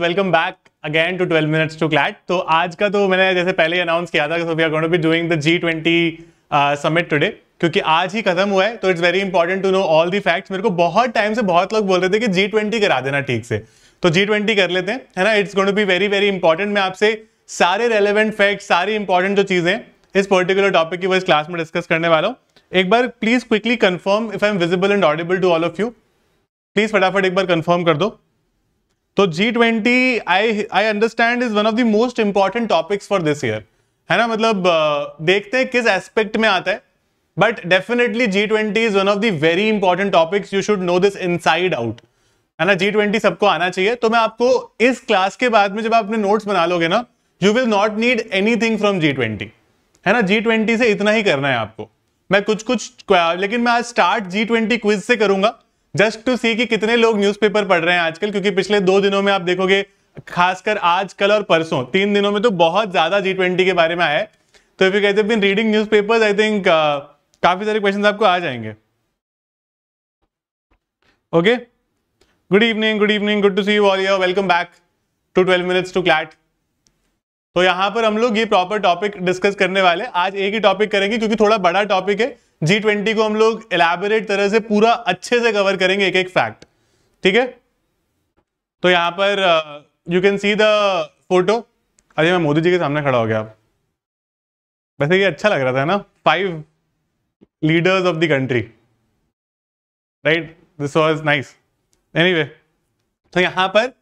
Welcome back again to 12 minutes to CLAT तो आज का तो मैंने जैसे पहले ही अनाउंस किया था we are going to be doing the G twenty summit today क्योंकि आज ही खत्म हुआ है तो it's very important to know all the facts मेरे को बहुत टाइम से बहुत लोग बोल रहे थे कि जी ट्वेंटी करा देना ठीक से तो जी ट्वेंटी कर लेते हैं है ना it's going to be very very important मैं आपसे सारे रेलिवेंट फैक्ट्स सारी इंपॉर्टेंट जो चीज़ें इस पर्टिकुलर टॉपिक की वो इस क्लास में डिस्कस करने वाला हूँ एक बार please quickly confirm if I am visible and audible to all of you please फटाफट एक बार कन्फर्म कर दो तो G twenty I I understand is one of the most important topics for this year है ना मतलब uh, देखते हैं किस एस्पेक्ट में आता है but definitely G twenty is one of the very important topics you should know this side out है ना जी ट्वेंटी सबको आना चाहिए तो मैं आपको इस क्लास के बाद में जब आप अपने नोट्स बना लोगे ना you will not need anything from G twenty है ना जी ट्वेंटी से इतना ही करना है आपको मैं कुछ कुछ लेकिन मैं आज स्टार्ट जी ट्वेंटी क्विज से करूंगा जस्ट टू सी कि कितने लोग न्यूज़पेपर पढ़ रहे हैं आजकल क्योंकि पिछले दो दिनों में आप देखोगे खासकर आज कल और परसों तीन दिनों में तो बहुत ज्यादा जी ट्वेंटी के बारे में आया है तो if you guess been reading newspaper I think काफी सारे क्वेश्चन आपको आ जाएंगे okay good evening good evening good to see you all your welcome back to twelve minutes to CLAT तो यहां पर हम लोग ये प्रॉपर टॉपिक डिस्कस करने वाले आज एक ही टॉपिक करेंगे क्योंकि थोड़ा बड़ा टॉपिक है जी ट्वेंटी को हम लोग एलैबोरेट तरह से पूरा अच्छे से कवर करेंगे एक एक फैक्ट ठीक है तो यहाँ पर you can see the photo अरे मैं मोदी जी के सामने खड़ा हो गया आप वैसे ये अच्छा लग रहा था ना five leaders of the country right this was nice anyway तो यहां पर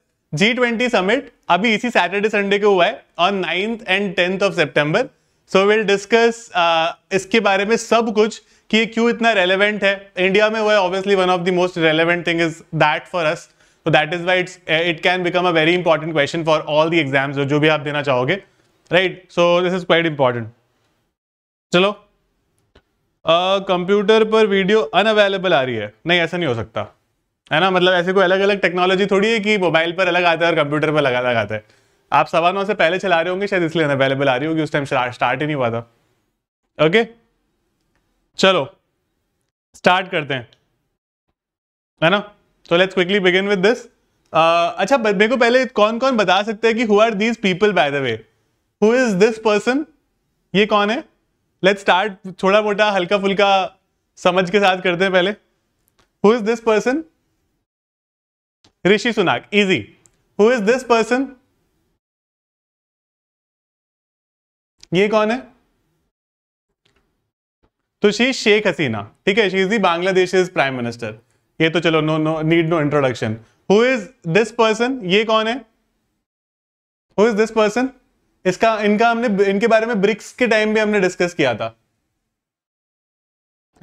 जी ट्वेंटी समिट अभी इसी सैटरडे संडे को हुआ है on ninth and tenth of September so will discuss इसके बारे में सब कुछ कि ये क्यों इतना रेलिवेंट है इंडिया में वो है obviously one of the most relevant thing is that for us तो that is why it's it can become a very important question for all the exams जो भी आप देना चाहोगे right so this is quite important चलो computer uh, पर video unavailable आ रही है नहीं ऐसा नहीं हो सकता है ना मतलब ऐसे कोई अलग अलग टेक्नोलॉजी थोड़ी है कि मोबाइल पर अलग आता है और कंप्यूटर पर अलग अलग आता है आप सवा नौ से पहले चला रहे होंगे शायद इसलिए अवेलेबल आ रही होगी उस टाइम स्टार्ट ही नहीं हुआ था ओके चलो स्टार्ट करते हैं है ना तो let's quickly begin with this अच्छा मेरे को पहले कौन कौन बता सकते हैं कि who are these people by the way who is this person ये कौन है लेट्स स्टार्ट थोड़ा मोटा हल्का फुल्का समझ के साथ करते हैं पहले who is this person Rishi Sunak easy who is this person ये कौन है तो शी शेख हसीना ठीक है she is the Bangladesh prime minister ये तो चलो no no need no introduction who is this person ये कौन है हु इज दिस पर्सन इसका इनका हमने इनके बारे में ब्रिक्स के टाइम भी हमने डिस्कस किया था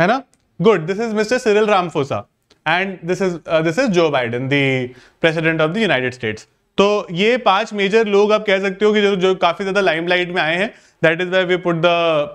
है ना good this is mister Cyril Ramaphosa and this is this is Joe Biden the president of the United States तो ये पांच मेजर लोग आप कह सकते हो कि जो जो काफी ज्यादा लाइमलाइट में आए हैं that is why we put the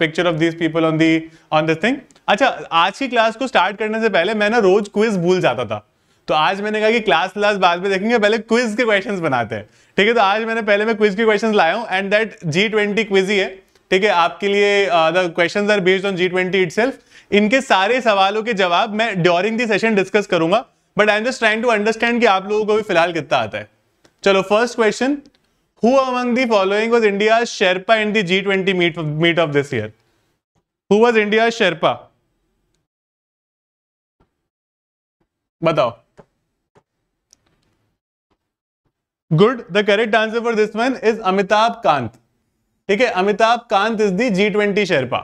picture of these people on the on this thing अच्छा आज की क्लास को स्टार्ट करने से पहले मैं ना रोज क्विज भूल जाता था तो आज मैंने कहा कि क्लास क्लास बाद में देखेंगे पहले क्विज के क्वेश्चन बनाते हैं ठीक है तो आज मैंने पहले मैं क्विज के क्वेश्चन लाया हूँ and that G twenty quiz ही है ठीक है आपके लिए the question are based on G twenty itself इनके सारे सवालों के जवाब मैं ड्यूरिंग दी सेशन डिस्कस करूंगा but I am just trying to understand कि आप लोगों को भी फिलहाल कितना आता है चलो first question Who among the following was India's Sherpa in the G20 meet, meet of this year? Who was India's Sherpa? batao good the correct answer for this one is amitabh kant ठीक है Amitabh Kant is the G twenty sherpa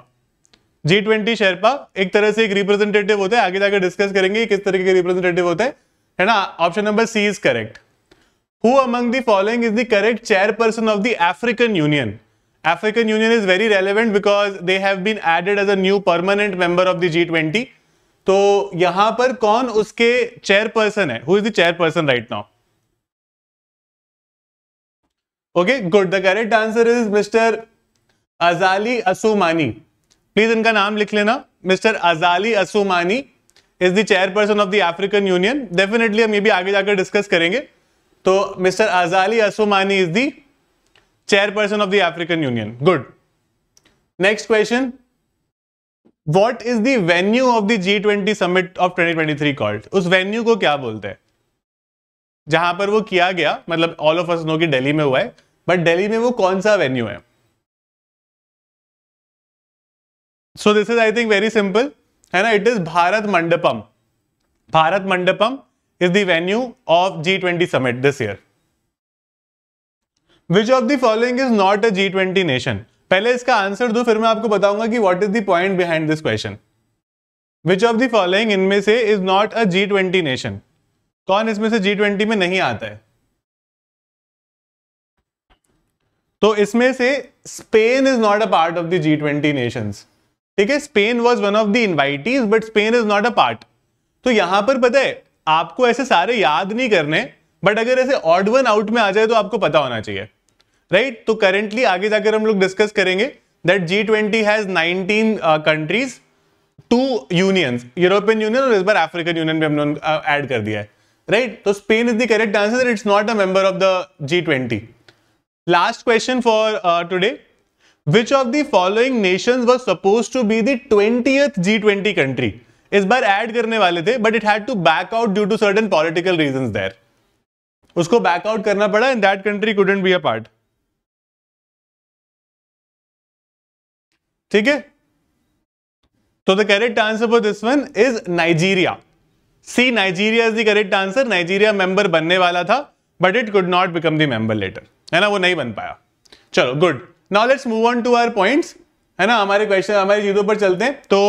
G twenty sherpa एक तरह से एक representative होते हैं आगे जाकर डिस्कस करेंगे किस तरीके के रिप्रेजेंटेटिव होते हैं है ना option number C is correct Who among the following is the correct chairperson of the African Union? African Union is very relevant because they have been added as a new permanent member of the G20. तो यहां पर कौन उसके chairperson है who is the chairperson right now okay good the correct answer is mister Azali Assoumani please इनका नाम लिख लेना mister Azali Assoumani is the chairperson of the African Union definitely हम ये भी आगे जाकर डिस्कस करेंगे तो mister Azali Assoumani is the of of the African Union. Good. Next question. What of the venue of the G20 summit of 2023 called उस venue को क्या बोलते हैं जहां पर वो किया गया मतलब ऑल ऑफ असनो नो कि दिल्ली में हुआ है बट दिल्ली में वो कौन सा वेन्यू है so this is I think very simple है ना it is Bharat Mandapam Bharat Mandapam is the venue of G20 summit this year? Which of the following is not a G20 nation? पहले इसका आंसर दो फिर मैं आपको बताऊंगा कि what is the point behind this question which of the following इनमें से is not a G twenty nation कौन इसमें से जी ट्वेंटी में नहीं आता है तो इसमें से Spain is not a part of the G twenty nation ठीक है Spain was one of the invitees but Spain is not a part तो यहां पर पता है आपको ऐसे सारे याद नहीं करने बट अगर ऐसे ऑड वन आउट में आ जाए तो आपको पता होना चाहिए राइट right? तो करेंटली आगे जाकर हम लोग डिस्कस करेंगे that G twenty has nineteen countries two unions European Union और इस बार अफ्रीकन यूनियन भी हमने ऐड uh, कर दिया है राइट right? तो Spain is the correct answer it's not a member of the G twenty last question for today which of the following nation was suppose to be the twenty country इस बार add करने वाले थे but it had to back out due to certain political reason there उसको back out करना पड़ा in that country couldn't be a part ठीक है तो the correct answer for this one is Nigeria C Nigeria is the correct answer Nigeria member बनने वाला था but it could not become the member later है ना वो नहीं बन पाया चलो good now let's move on to our points है ना हमारे क्वेश्चन हमारी चीजों पर चलते हैं तो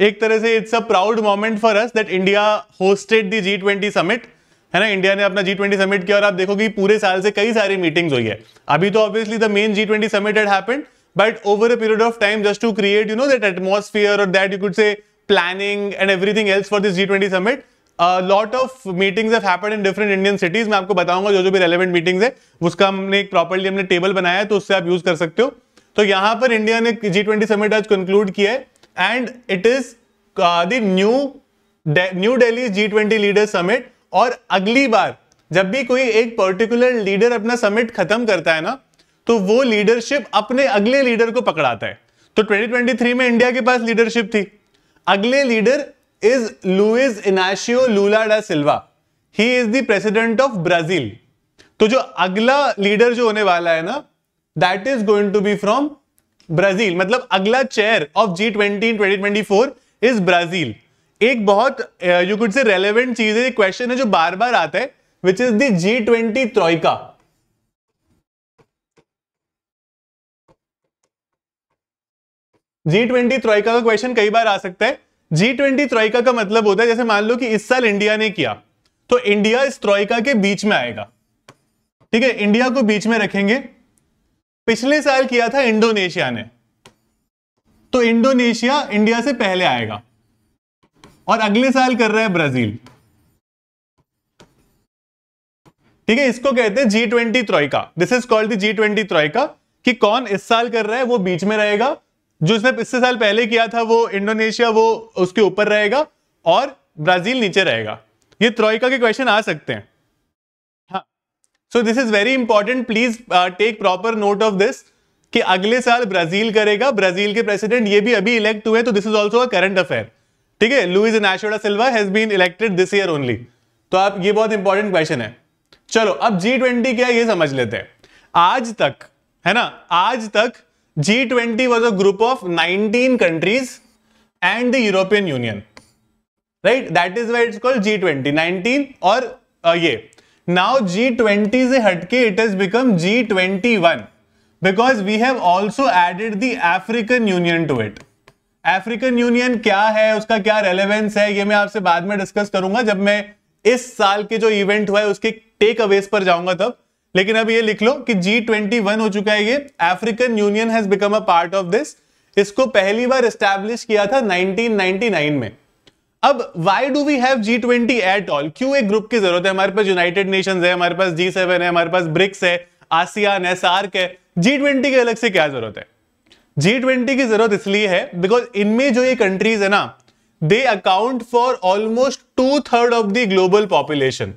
एक तरह से it's a proud moment for us that India hosted the G twenty summit है ना इंडिया ने अपना जी ट्वेंटी समिट किया और आप देखोगे पूरे साल से कई सारी मीटिंग्स हुई है अभी तो obviously the main G twenty summit had happened but over a period of time just to create you know that atmosphere और that you could say planning and everything else for this G twenty summit lot of meetings in different Indian cities मैं आपको बताऊंगा जो जो भी relevant meetings है उसका हमने एक प्रॉपरली हमने टेबल बनाया है तो उससे आप यूज कर सकते हो तो यहां पर इंडिया ने जी ट्वेंटी समिट आज कंक्लूड किया है and it is New New Delhi G twenty leader summit और अगली बार जब भी कोई एक पर्टिकुलर लीडर अपना समिट खत्म करता है ना तो वो लीडरशिप अपने अगले लीडर को पकड़ाता है तो 2023 में इंडिया के पास लीडरशिप थी अगले leader is Luiz Inacio Lula da Silva he is the president of Brazil तो जो अगला लीडर जो होने वाला है ना that is going to be from Brazil मतलब अगला chair of G twenty twenty twenty four is Brazil एक बहुत यू कुड से रेलेवेंट चीज है क्वेश्चन है जो बार बार आता है which is the G twenty troika G twenty troika का क्वेश्चन कई बार आ सकता है जी ट्वेंटी त्रोइका का मतलब होता है जैसे मान लो कि इस साल इंडिया ने किया तो इंडिया इस त्रोइका के बीच में आएगा ठीक है इंडिया को बीच में रखेंगे पिछले साल किया था इंडोनेशिया ने तो इंडोनेशिया इंडिया से पहले आएगा और अगले साल कर रहा है ब्राजील ठीक है इसको कहते हैं G twenty troika this is called G twenty troika कि कौन इस साल कर रहा है वो बीच में रहेगा जो इसने पिछले साल पहले किया था वो इंडोनेशिया वो उसके ऊपर रहेगा और ब्राजील नीचे रहेगा ये त्रोइका के क्वेश्चन आ सकते हैं so this is very important please take proper note of this कि अगले साल ब्राजील करेगा ब्राजील के प्रेसिडेंट ये भी अभी इलेक्ट हुए तो this is also a current affair ठीक है लुइज नेशोडा Silva has been elected this year only तो आप ये बहुत इंपॉर्टेंट क्वेश्चन है चलो अब जी ट्वेंटी क्या ये समझ लेते हैं आज तक है ना आज तक G twenty was a group of nineteen countries and the European Union right that is why it's called G twenty nineteen और uh, ये नाउ जी ट्वेंटी से हटके it is become G twenty one because we have also added the African Union to it African Union क्या है उसका क्या relevance है ये मैं आपसे बाद में डिस्कस करूंगा जब मैं इस साल के जो इवेंट हुआ है उसके टेक अवेज पर जाऊंगा तब लेकिन अब ये लिख लो कि जी ट्वेंटी वन हो चुका है ये African Union has become a part of this इसको पहली बार स्टैब्लिश किया था 1999 में अब why do we have G twenty at all क्यों एक ग्रुप की जरूरत है हमारे पास यूनाइटेड नेशन है हमारे पास जी सेवन है हमारे पास ब्रिक्स है आसियान है सार्क है जी ट्वेंटी के अलग से क्या जरूरत है जी ट्वेंटी की जरूरत इसलिए है बिकॉज इनमें जो ये कंट्रीज है ना they account for almost two third of the global population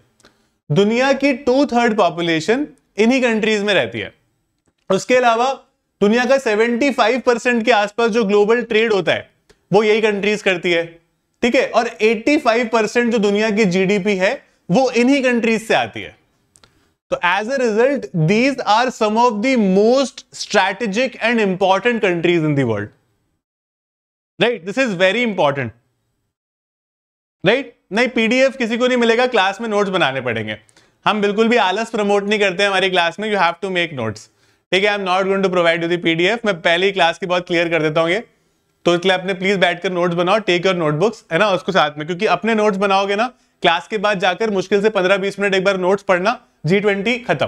दुनिया की टू थर्ड पॉपुलेशन इन्हीं कंट्रीज में रहती है उसके अलावा दुनिया का 75 परसेंट के आसपास जो ग्लोबल ट्रेड होता है वो यही कंट्रीज करती है ठीक है और 85 परसेंट जो दुनिया की जीडीपी है वो इन्हीं कंट्रीज से आती है तो as a result these are some of the most strategic and important countries in the world right this is very important right नहीं पीडीएफ किसी को नहीं मिलेगा क्लास में नोट्स बनाने पड़ेंगे हम बिल्कुल भी आलस प्रमोट नहीं करते हमारी क्लास में you have to make notes ठीक है I am not going to provide you the PDF मैं पहली क्लास की बहुत क्लियर कर देता हूँ ये तो इसलिए आपने प्लीज बैठकर नोट्स बनाओ टेक योर नोटबुक्स है ना उसको साथ में क्योंकि अपने नोट्स बनाओगे ना क्लास के बाद जाकर मुश्किल से 15-20 मिनट एक बार नोट्स पढ़ना जी ट्वेंटी खत्म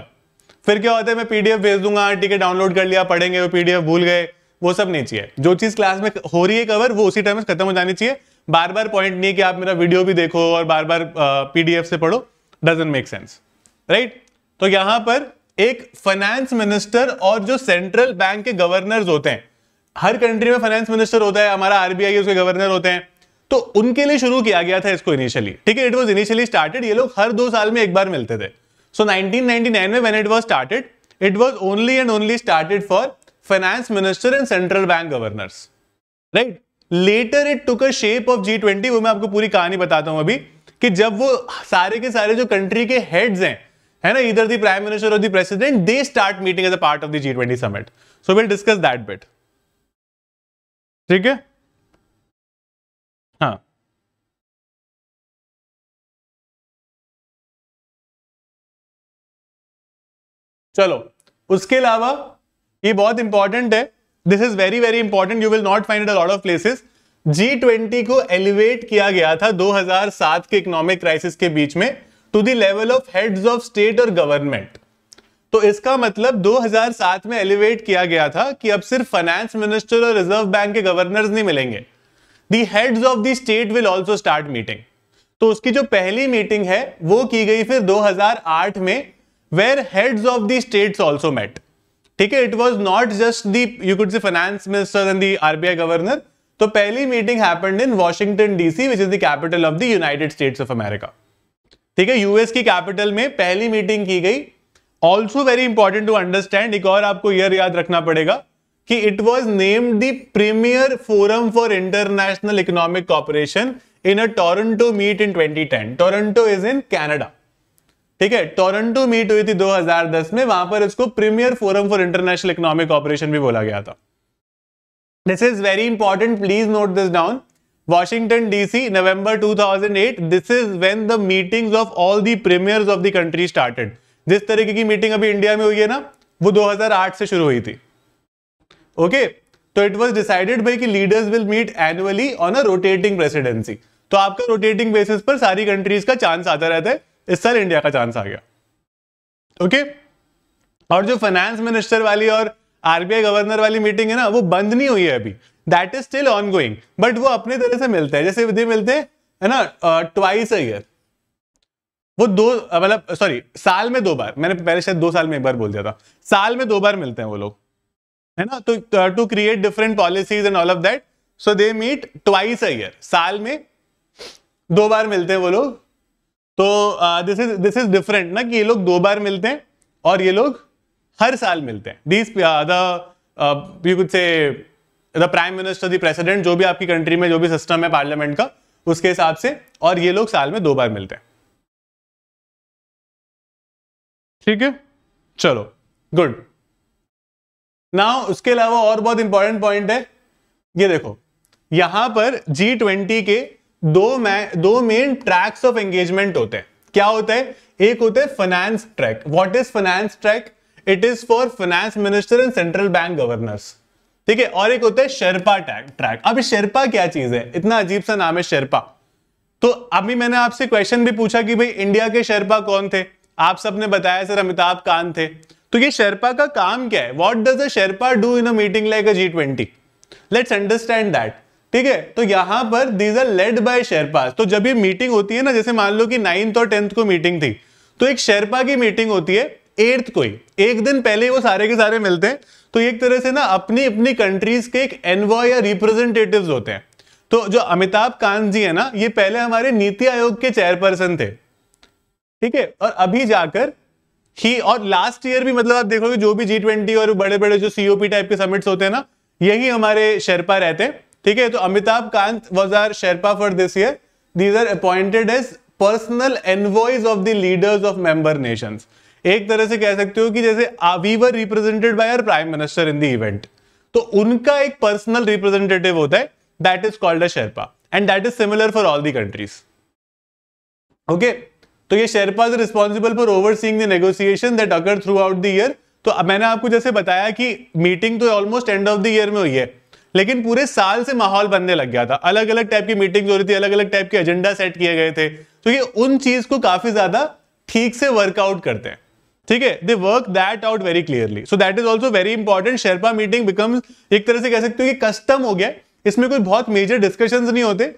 फिर क्या होता है मैं पीडीएफ भेज दूंगा ठीक है डाउनलोड कर लिया पढ़ेंगे वो पीडीएफ भूल गए वो सब नहीं चाहिए जो चीज क्लास में हो रही है कवर वो उसी टाइम खत्म हो जानी चाहिए बार बार पॉइंट नहीं है कि आप मेरा वीडियो भी देखो और बार बार पीडीएफ से पढ़ो डजेंट मेक सेंस राइट तो यहां पर एक फाइनेंस मिनिस्टर और जो सेंट्रल बैंक के गवर्नर्स होते हैं हर कंट्री में फाइनेंस मिनिस्टर होता है हमारा आरबीआई उसके गवर्नर होते हैं तो उनके लिए शुरू किया गया था इसको इनिशियली ठीक है इट वॉज इनिशियली स्टार्टेड ये लोग हर दो साल में एक बार मिलते थे सो so, 1999 में when it was started it was only and only started for finance minister and central bank governors right later it took a shape of G twenty वो मैं आपको पूरी कहानी बताता हूं अभी कि जब वो सारे के सारे जो कंट्री के हेड्स हैं है ना इधर दी प्राइम मिनिस्टर और the president they start meeting as a part of the G twenty summit so will discuss that bit ठीक है हाँ चलो उसके अलावा ये बहुत इंपॉर्टेंट है this is very very important you will not find a lot of places G twenty को एलिवेट किया गया था 2007 के इकोनॉमिक क्राइसिस के बीच में to the level of heads of state और गवर्नमेंट तो इसका मतलब 2007 में एलिवेट किया गया था कि अब सिर्फ फाइनेंस मिनिस्टर और रिजर्व बैंक के गवर्नर्स नहीं मिलेंगे the heads of the state will also start meeting तो उसकी जो पहली मीटिंग है वो की गई फिर 2008 में where heads of the states also met ठीक है it was not just the you could say finance minister and the RBI governor तो पहली meeting happened in Washington DC which is the capital of the United States of America ठीक है US की capital में पहली meeting की गई also very important to understand एक और आपको यह याद रखना पड़ेगा कि it was named the premier forum for international economic cooperation in a Toronto meet in 2010 Toronto is in Canada ठीक है टोरंटो मीट हुई थी 2010 में वहां पर इसको premier forum for international economic operation भी बोला गया था this is very important please note this down Washington DC November 2008. This is when the meetings of all the premiers of the country started जिस तरीके की मीटिंग अभी India में हुई है ना वो 2008 से शुरू हुई थी ओके तो इट वाज डिसाइडेड भाई कि leaders will meet annually on a rotating presidency तो आपका रोटेटिंग बेसिस पर सारी कंट्रीज का चांस आता रहता है इस साल इंडिया का चांस आ गया ओके और जो फाइनेंस मिनिस्टर वाली और आरबीआई गवर्नर वाली मीटिंग है ना वो बंद नहीं हुई है अभी that is still on going but वो अपने तरह से मिलते हैं जैसे विधि मिलते हैं ना ट्वाइस अ वो दो मतलब सॉरी साल में दो बार मैंने पहले शायद दो साल में एक बार बोल दिया था साल में दो बार मिलते हैं वो लोग है ना तो to create different policies and all of that so they meet twice a year साल में दो बार मिलते हैं वो लोग तो this is this is different ना कि ये लोग दो बार मिलते हैं और ये लोग हर साल मिलते हैं this the you could say the prime minister the president जो भी आपकी कंट्री में जो भी सिस्टम है पार्लियामेंट का उसके हिसाब से और ये लोग साल में दो बार मिलते हैं ठीक है चलो गुड ना उसके अलावा और बहुत इंपॉर्टेंट पॉइंट है ये देखो यहां पर जी ट्वेंटी के दो दो मेन ट्रैक्स ऑफ एंगेजमेंट होते हैं क्या होता है एक होता है finance track what is finance track it is for finance minister and central bank governors ठीक है और एक होता है शेरपा ट्रैक ट्रैक अब शेरपा क्या चीज है इतना अजीब सा नाम है शेरपा तो अभी मैंने आपसे क्वेश्चन भी पूछा कि भाई इंडिया के शेरपा कौन थे आप सब ने बताया सर अमिताभ कांत थे तो ये शेरपा का काम क्या है what does a sherpa do in a meeting like a G twenty let's understand that ठीक है तो यहां पर these are led by sherpa तो जब ये मीटिंग होती है ना जैसे मान लो कि नाइन्थ और टेंथ को मीटिंग थी तो एक शेरपा की मीटिंग होती है एट्थ को ही एक दिन पहले ही वो सारे के सारे मिलते हैं तो एक तरह से ना अपनी अपनी कंट्रीज के एक एनवॉय या रिप्रेजेंटेटिव होते हैं तो जो अमिताभ कांत जी है ना ये पहले हमारे नीति आयोग के चेयरपर्सन थे ठीक है और अभी जाकर ही और लास्ट ईयर भी मतलब आप देखोगे जो भी जी और बड़े बड़े जो सीओपी टाइप के समिट्स होते हैं ना यही हमारे शेरपा रहते हैं ठीक है तो Amitabh Kant was our sherpa for this year these are appointed as personal envoys of the leaders of member nation एक तरह से कह सकते हो कि जैसे we were represented by our prime minister in the event तो उनका एक पर्सनल रिप्रेजेंटेटिव होता है that is called a sherpa and that is similar for all the countries okay तो ये sherpas responsible for overseeing the negotiation that occur throughout the year तो मैंने आपको जैसे बताया कि मीटिंग तो almost end of the year में हुई है लेकिन पूरे साल से माहौल बनने लग गया था अलग अलग टाइप की मीटिंग हो रही थी अलग अलग टाइप के एजेंडा सेट किए गए थे तो ये उन चीज को काफी ज्यादा ठीक से वर्कआउट करते हैं ठीक है they work that out very clearly so that is also very important sherpa meeting becomes एक तरह से कह सकते हो कि कस्टम हो गया इसमें कोई बहुत मेजर डिस्कशन नहीं होते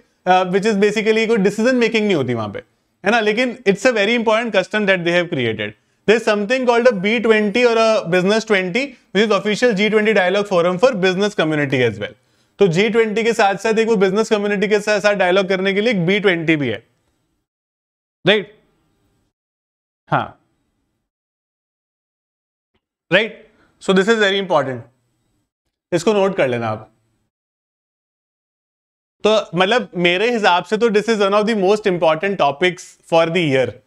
विच इज बेसिकली कोई डिसीजन मेकिंग नहीं होती वहां पर है ना लेकिन it's a very important custom that they have created called a B twenty और a business twenty which is official G twenty dialogue forum for business community as well तो ट्वेंटी के साथ साथ एक वो बिजनेस कम्युनिटी के साथ साथ डायलॉग करने के लिए एक ट्वेंटी भी है राइट right? हाँ right so this is very important इसको नोट कर लेना आप तो मतलब मेरे हिसाब से तो this is one of the most important topics for the year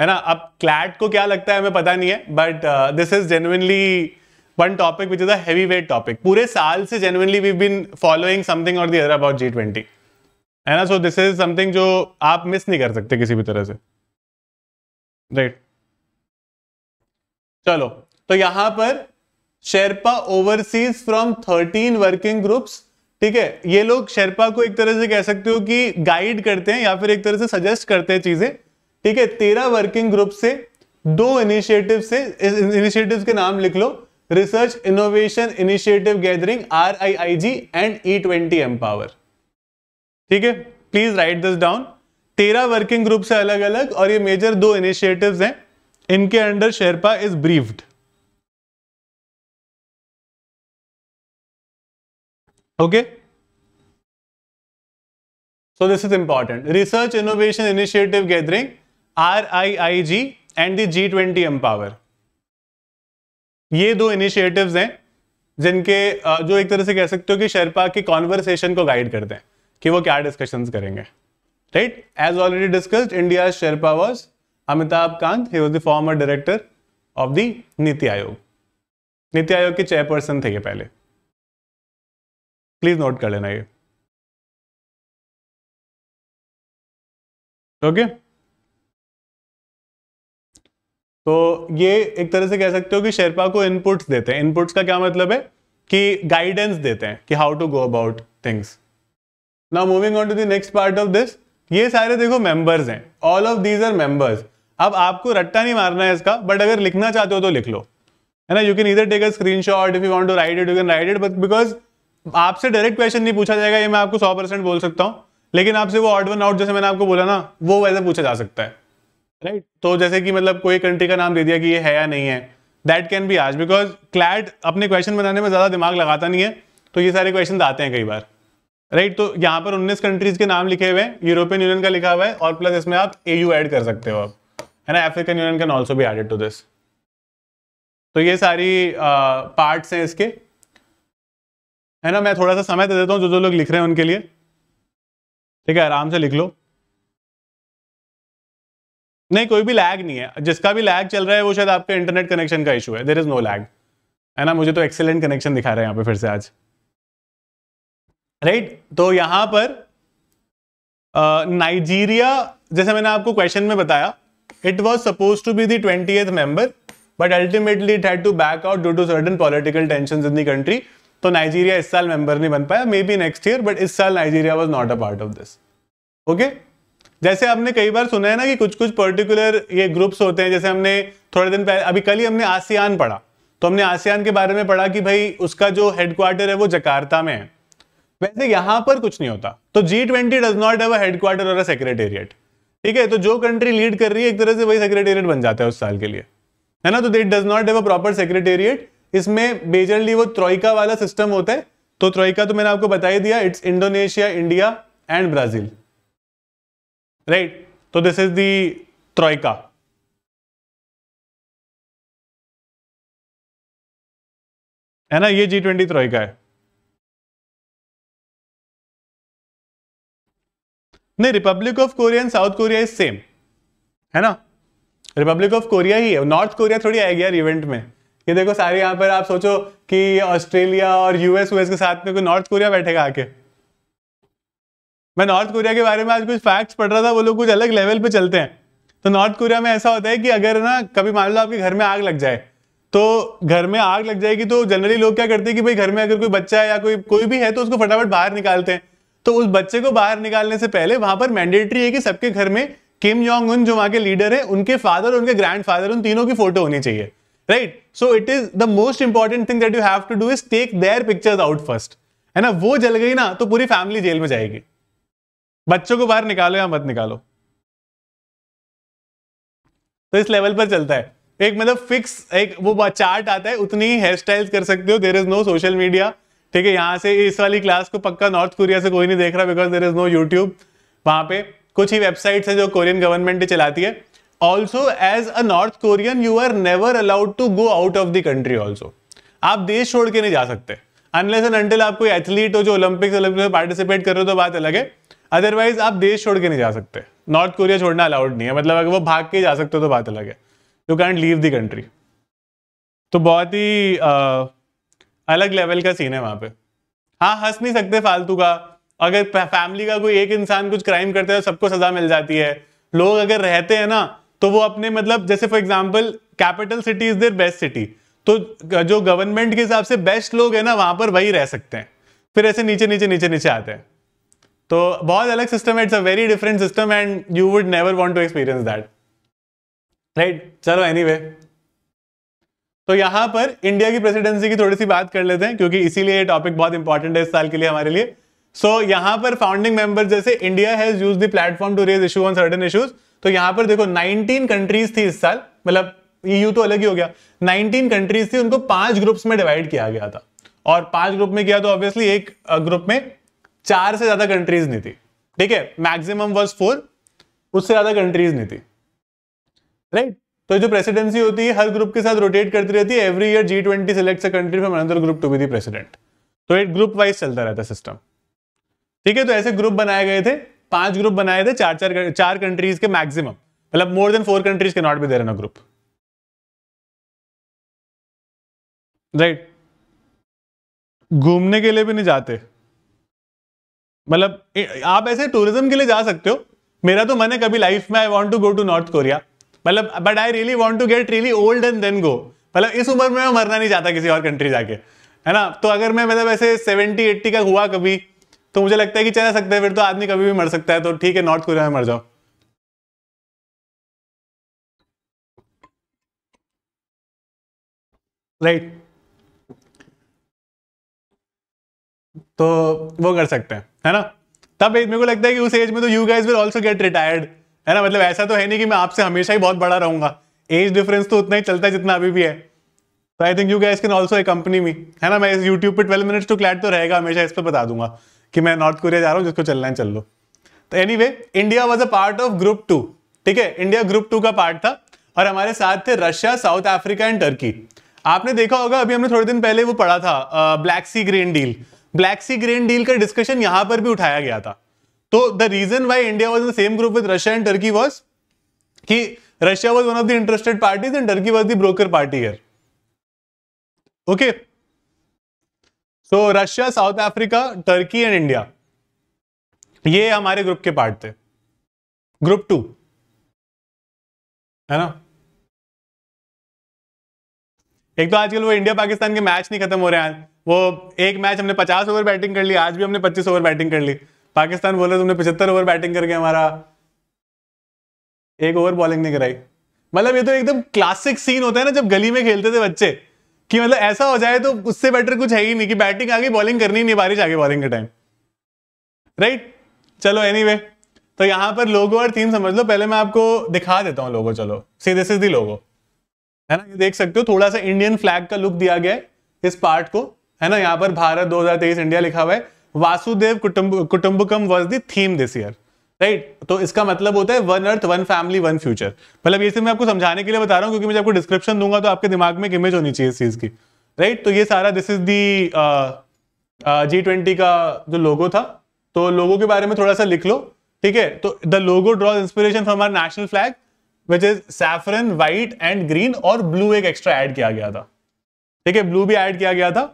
है ना अब क्लैट को क्या लगता है हमें पता नहीं है but this is genuinely one topic which is heavyweight topic पूरे साल से genuinely we been following something और दी अबाउट जी ट्वेंटी है ना सो दिस इज समथिंग जो आप मिस नहीं कर सकते किसी भी तरह से राइट right. चलो तो यहां पर sherpa oversees from thirteen working groups ठीक है ये लोग शेरपा को एक तरह से कह सकते हो कि गाइड करते हैं या फिर एक तरह से सजेस्ट करते हैं चीजें ठीक है तेरह वर्किंग ग्रुप से दो इनिशिएटिव से इनिशिएटिव्स के नाम लिख लो research innovation initiative gathering R I I G and E twenty empower ठीक है प्लीज राइट दिस डाउन तेरह वर्किंग ग्रुप से अलग अलग और ये मेजर दो इनिशिएटिव हैं इनके under sherpa is briefed okay okay? So this is important. Research Innovation Initiative Gathering, RIIG and the G20 Empower. ये दो इनिशिएटिव्स हैं जिनके जो एक तरह से कह सकते हो कि शेरपा की कॉन्वर्सेशन को गाइड करते हैं कि वो क्या डिस्कशंस करेंगे right as already discussed India sherpa was Amitabh Kant he was the former director of the NITI Aayog नीति आयोग के चेयरपर्सन थे ये पहले प्लीज नोट कर लेना ये ओके तो ये एक तरह से कह सकते हो कि शेरपा को इनपुट्स देते हैं इनपुट्स का क्या मतलब है कि गाइडेंस देते हैं कि how to go about things ना moving on to the next part of this ये सारे देखो मेंबर्स हैं all of these are members अब आपको रट्टा नहीं मारना है इसका बट अगर लिखना चाहते हो तो लिख लो है ना यू कैन इधर take a screenshot if you want to write it you can write it but because आपसे डायरेक्ट क्वेश्चन नहीं पूछा जाएगा ये मैं आपको सौ परसेंट बोल सकता हूँ लेकिन आपसे वो ऑर्ड वन आउट जैसे मैंने आपको बोला ना वो वैसे पूछा जा सकता है राइट right? तो जैसे कि मतलब कोई कंट्री का नाम दे दिया कि ये है या नहीं है दैट कैन बी आज बिकॉज क्लैट अपने क्वेश्चन बनाने में ज़्यादा दिमाग लगाता नहीं है तो ये सारे क्वेश्चन आते हैं कई बार राइट right? तो यहाँ पर उन्नीस कंट्रीज के नाम लिखे हुए हैं यूरोपियन यूनियन का लिखा हुआ है और प्लस इसमें आप ए यू एड कर सकते हो आप है ना अफ्रीकन यूनियन कैन ऑल्सो भी एडेड टू दिस तो ये सारी पार्ट्स हैं इसके है ना मैं थोड़ा सा समय दे देता हूँ जो जो लोग लिख रहे हैं उनके लिए ठीक है आराम से लिख लो नहीं कोई भी लैग नहीं है जिसका भी लैग चल रहा है वो शायद आपके इंटरनेट कनेक्शन का इशू है देर इज नो लैग है ना मुझे तो एक्सेलेंट कनेक्शन दिखा रहे हैं यहां पे फिर से आज राइट right? तो यहां पर नाइजीरिया जैसे मैंने आपको क्वेश्चन में बताया it was suppose to be the twenty member but ultimately it had to back out due to certain political tension in the country तो नाइजीरिया इस साल मेंबर नहीं बन पाया maybe next year but इस साल Nigeria was not a part of this okay जैसे आपने कई बार सुना है ना कि कुछ कुछ पर्टिकुलर ये ग्रुप्स होते हैं जैसे हमने थोड़े दिन पहले अभी कल ही हमने आसियान पढ़ा तो हमने आसियान के बारे में पढ़ा कि भाई उसका जो हेडक्वार्टर है वो जकार्ता में है वैसे यहां पर कुछ नहीं होता तो जी ट्वेंटी डज नॉट है हेडक्वार्टर और सेक्रेटेरिएट ठीक है तो जो कंट्री लीड कर रही है एक तरह से वही सेक्रेटेरिएट बन जाता है उस साल के लिए है ना तो दिट डज नॉट है प्रॉपर सेक्रेटेरिएट इसमें मेजरली वो त्रोइका वाला सिस्टम होता है तो त्रोइका तो मैंने आपको बता ही दिया it's Indonesia India and Brazil right तो दिस इज दी त्रोइका है ना ये जी ट्वेंटी त्रोइका है नहीं republic of Korea and South Korea is same है ना रिपब्लिक ऑफ कोरिया ही है नॉर्थ कोरिया थोड़ी आएगी यार इवेंट में ये देखो सारे यहाँ पर आप सोचो कि ऑस्ट्रेलिया और यूएस यूएस के साथ में कोई नॉर्थ कोरिया बैठेगा आके मैं नॉर्थ कोरिया के बारे में आज कुछ फैक्ट्स पढ़ रहा था वो लोग कुछ अलग लेवल पे चलते हैं तो नॉर्थ कोरिया में ऐसा होता है कि अगर ना कभी मान लो आपके घर में आग लग जाए तो घर में आग लग जाएगी तो जनरली लोग क्या करते हैं कि भाई घर में अगर कोई बच्चा है या कोई कोई भी है तो उसको फटाफट बाहर निकालते हैं तो उस बच्चे को बाहर निकालने से पहले वहां पर मैंडेटरी है कि सबके घर में किम जोंग उन जो वहां के लीडर है उनके फादर और उनके ग्रैंड फादर उन तीनों की फोटो होनी चाहिए right so it is the most important thing that you have to do is take their pictures out first है ना वो जल गई ना तो पूरी फैमिली जेल में जाएगी बच्चों को बाहर निकालो या मत निकालो तो इस लेवल पर चलता है एक मतलब फिक्स एक वो चार्ट आता है उतनी ही हेयर स्टाइल्स कर सकते हो there is no social media ठीक है यहाँ से इस वाली क्लास को पक्का नॉर्थ कोरिया से कोई नहीं देख रहा because there is no YouTube वहां पे कुछ ही वेबसाइट्स है जो कोरियन गवर्नमेंट चलाती है also as a North Korean you are never allowed to go out of the country also आप देश छोड़ के नहीं जा सकते अनलेस एंड अंटिल आप कोई एथलीट हो जो ओलंपिक्स ओलंपिक में पार्टिसिपेट कर रहे हो तो बात अलग है अदरवाइज आप देश छोड़ के नहीं जा सकते नॉर्थ कोरिया छोड़ना अलाउड नहीं है मतलब अगर वो भाग के जा सकते हो तो बात अलग है you can't leave the country तो बहुत ही आ, अलग लेवल का सीन है वहां पे हाँ हंस नहीं सकते फालतू का अगर फैमिली का कोई एक इंसान कुछ क्राइम करता है तो सबको सजा मिल जाती है लोग अगर रहते हैं ना तो वो अपने मतलब जैसे for example capital city is their best city तो जो गवर्नमेंट के हिसाब से बेस्ट लोग है ना वहां पर वही रह सकते हैं फिर ऐसे नीचे नीचे नीचे नीचे आते हैं तो बहुत अलग सिस्टम है it's a very different system and you would never want to experience that right चलो एनीवे anyway. तो यहां पर इंडिया की प्रेसिडेंसी की थोड़ी सी बात कर लेते हैं क्योंकि इसीलिए ये टॉपिक बहुत इंपॉर्टेंट है इस साल के लिए हमारे लिए सो so, यहां पर फाउंडिंग मेंबर जैसे India has use the platform to raise issue on certain issues तो यहां पर देखो 19 कंट्रीज थी इस साल मतलब ईयू e तो अलग ही हो गया 19 कंट्रीज थी उनको पांच ग्रुप्स में डिवाइड किया गया था और पांच ग्रुप में किया तो ऑब्वियसली एक ग्रुप में चार से ज्यादा कंट्रीज नहीं थी ठीक है मैक्सिमम वर्स फोर उससे ज्यादा कंट्रीज नहीं थी राइट तो जो प्रेसिडेंसी होती है हर ग्रुप के साथ रोटेट करती रहती है every year G twenty select country from another group to be the president तो एक ग्रुप वाइज चलता रहता सिस्टम ठीक है तो ऐसे ग्रुप बनाए गए थे पांच ग्रुप बनाए थे चार चार चार कंट्रीज के मैक्सिमम मतलब मोर देन फोर कंट्रीज के नॉट भी देर रहे ग्रुप राइट घूमने के लिए भी नहीं जाते मतलब आप ऐसे टूरिज्म के लिए जा सकते हो मेरा तो मन है कभी लाइफ में I want to go to North Korea मतलब but I really want to get really old and then go मतलब इस उम्र में मैं मरना नहीं चाहता किसी और कंट्री जाके है ना तो अगर मैं मतलब ऐसे सेवेंटी एट्टी का हुआ कभी तो मुझे लगता है कि चला सकते हैं फिर तो आदमी कभी भी मर सकता है तो ठीक है नॉर्थ कोरिया में मर जाओ राइट तो वो कर सकते हैं है ना तब मेरे को लगता है कि उस एज में तो you guys will also get retired है ना मतलब ऐसा तो है नहीं कि मैं आपसे हमेशा ही बहुत बड़ा रहूंगा एज डिफरेंस तो उतना ही चलता है जितना अभी भी है तो I think you guys can also accompany me है ना मैं इस यूट्यूब पे 12 मिनट्स टू क्लैट तो रहेगा हमेशा इस पर बता दूंगा कि मैं नॉर्थ कोरिया जा रहा हूँ जिसको चलना है चल लो तो anyway India was a part of group two ठीक है इंडिया ग्रुप टू का पार्ट था और हमारे साथ थे Russia South Africa and Turkey आपने देखा होगा अभी हमने थोड़े दिन पहले वो पढ़ा था Black Sea green deal Black Sea green deal का डिस्कशन यहां पर भी उठाया गया था तो the reason why India was in same group with Russia and Turkey was कि Russia was one of the interested parties and Turkey was the broker party here okay so Russia South Africa Turkey and India ये हमारे group के part थे group to है ना एक तो आजकल वो इंडिया पाकिस्तान के मैच नहीं खत्म हो रहे हैं वो एक मैच हमने 50 ओवर बैटिंग कर ली आज भी हमने 25 ओवर बैटिंग कर ली पाकिस्तान बोल रहे तुमने 75 ओवर बैटिंग करके हमारा एक ओवर बॉलिंग नहीं कराई मतलब ये तो एकदम क्लासिक सीन होता है ना जब गली में खेलते थे बच्चे कि मतलब ऐसा हो जाए तो उससे बेटर कुछ है ही नहीं कि बैटिंग आगे बॉलिंग करनी नहीं बारिश आगे बॉलिंग के टाइम राइट चलो एनी anyway, तो यहां पर लोगो और थीम समझ लो पहले मैं आपको दिखा देता हूँ लोगो चलो सी दिस इज दी लोगो है ना ये देख सकते हो थोड़ा सा इंडियन फ्लैग का लुक दिया गया है इस पार्ट को है ना यहाँ पर भारत 2023 इंडिया लिखा हुआ है वासुदेव कुटुंब कुटुंबकम was the theme this year right right? तो इसका मतलब होता है one earth one family one future मतलब ये सिर्फ मैं आपको समझाने के लिए बता रहा हूँ क्योंकि मैं आपको डिस्क्रिप्शन दूंगा तो आपके दिमाग में एक इमेज होनी चाहिए इस चीज की राइट right? तो ये सारा this is the G twenty का जो लोगो था तो लोगो के बारे में थोड़ा सा लिख लो ठीक है तो the logo draw inspiration from our national flag which is saffron white and green और ब्लू एक एक्स्ट्रा एड किया गया था ठीक है ब्लू भी ऐड किया गया था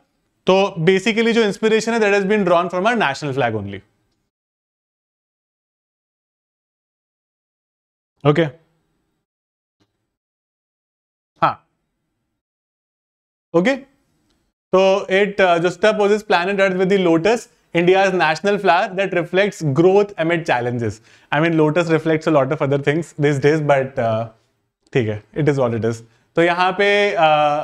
तो बेसिकली जो इंस्पिरेशन है that has been drawn from our national flag only okay हाँ ओके तो it just opposes planet Earth with with lotus India's national flower that reflects growth amid challenges. I mean, lotus reflects a lot of other things these days, but ठीक uh, है it is what it is. तो यहाँ पे uh,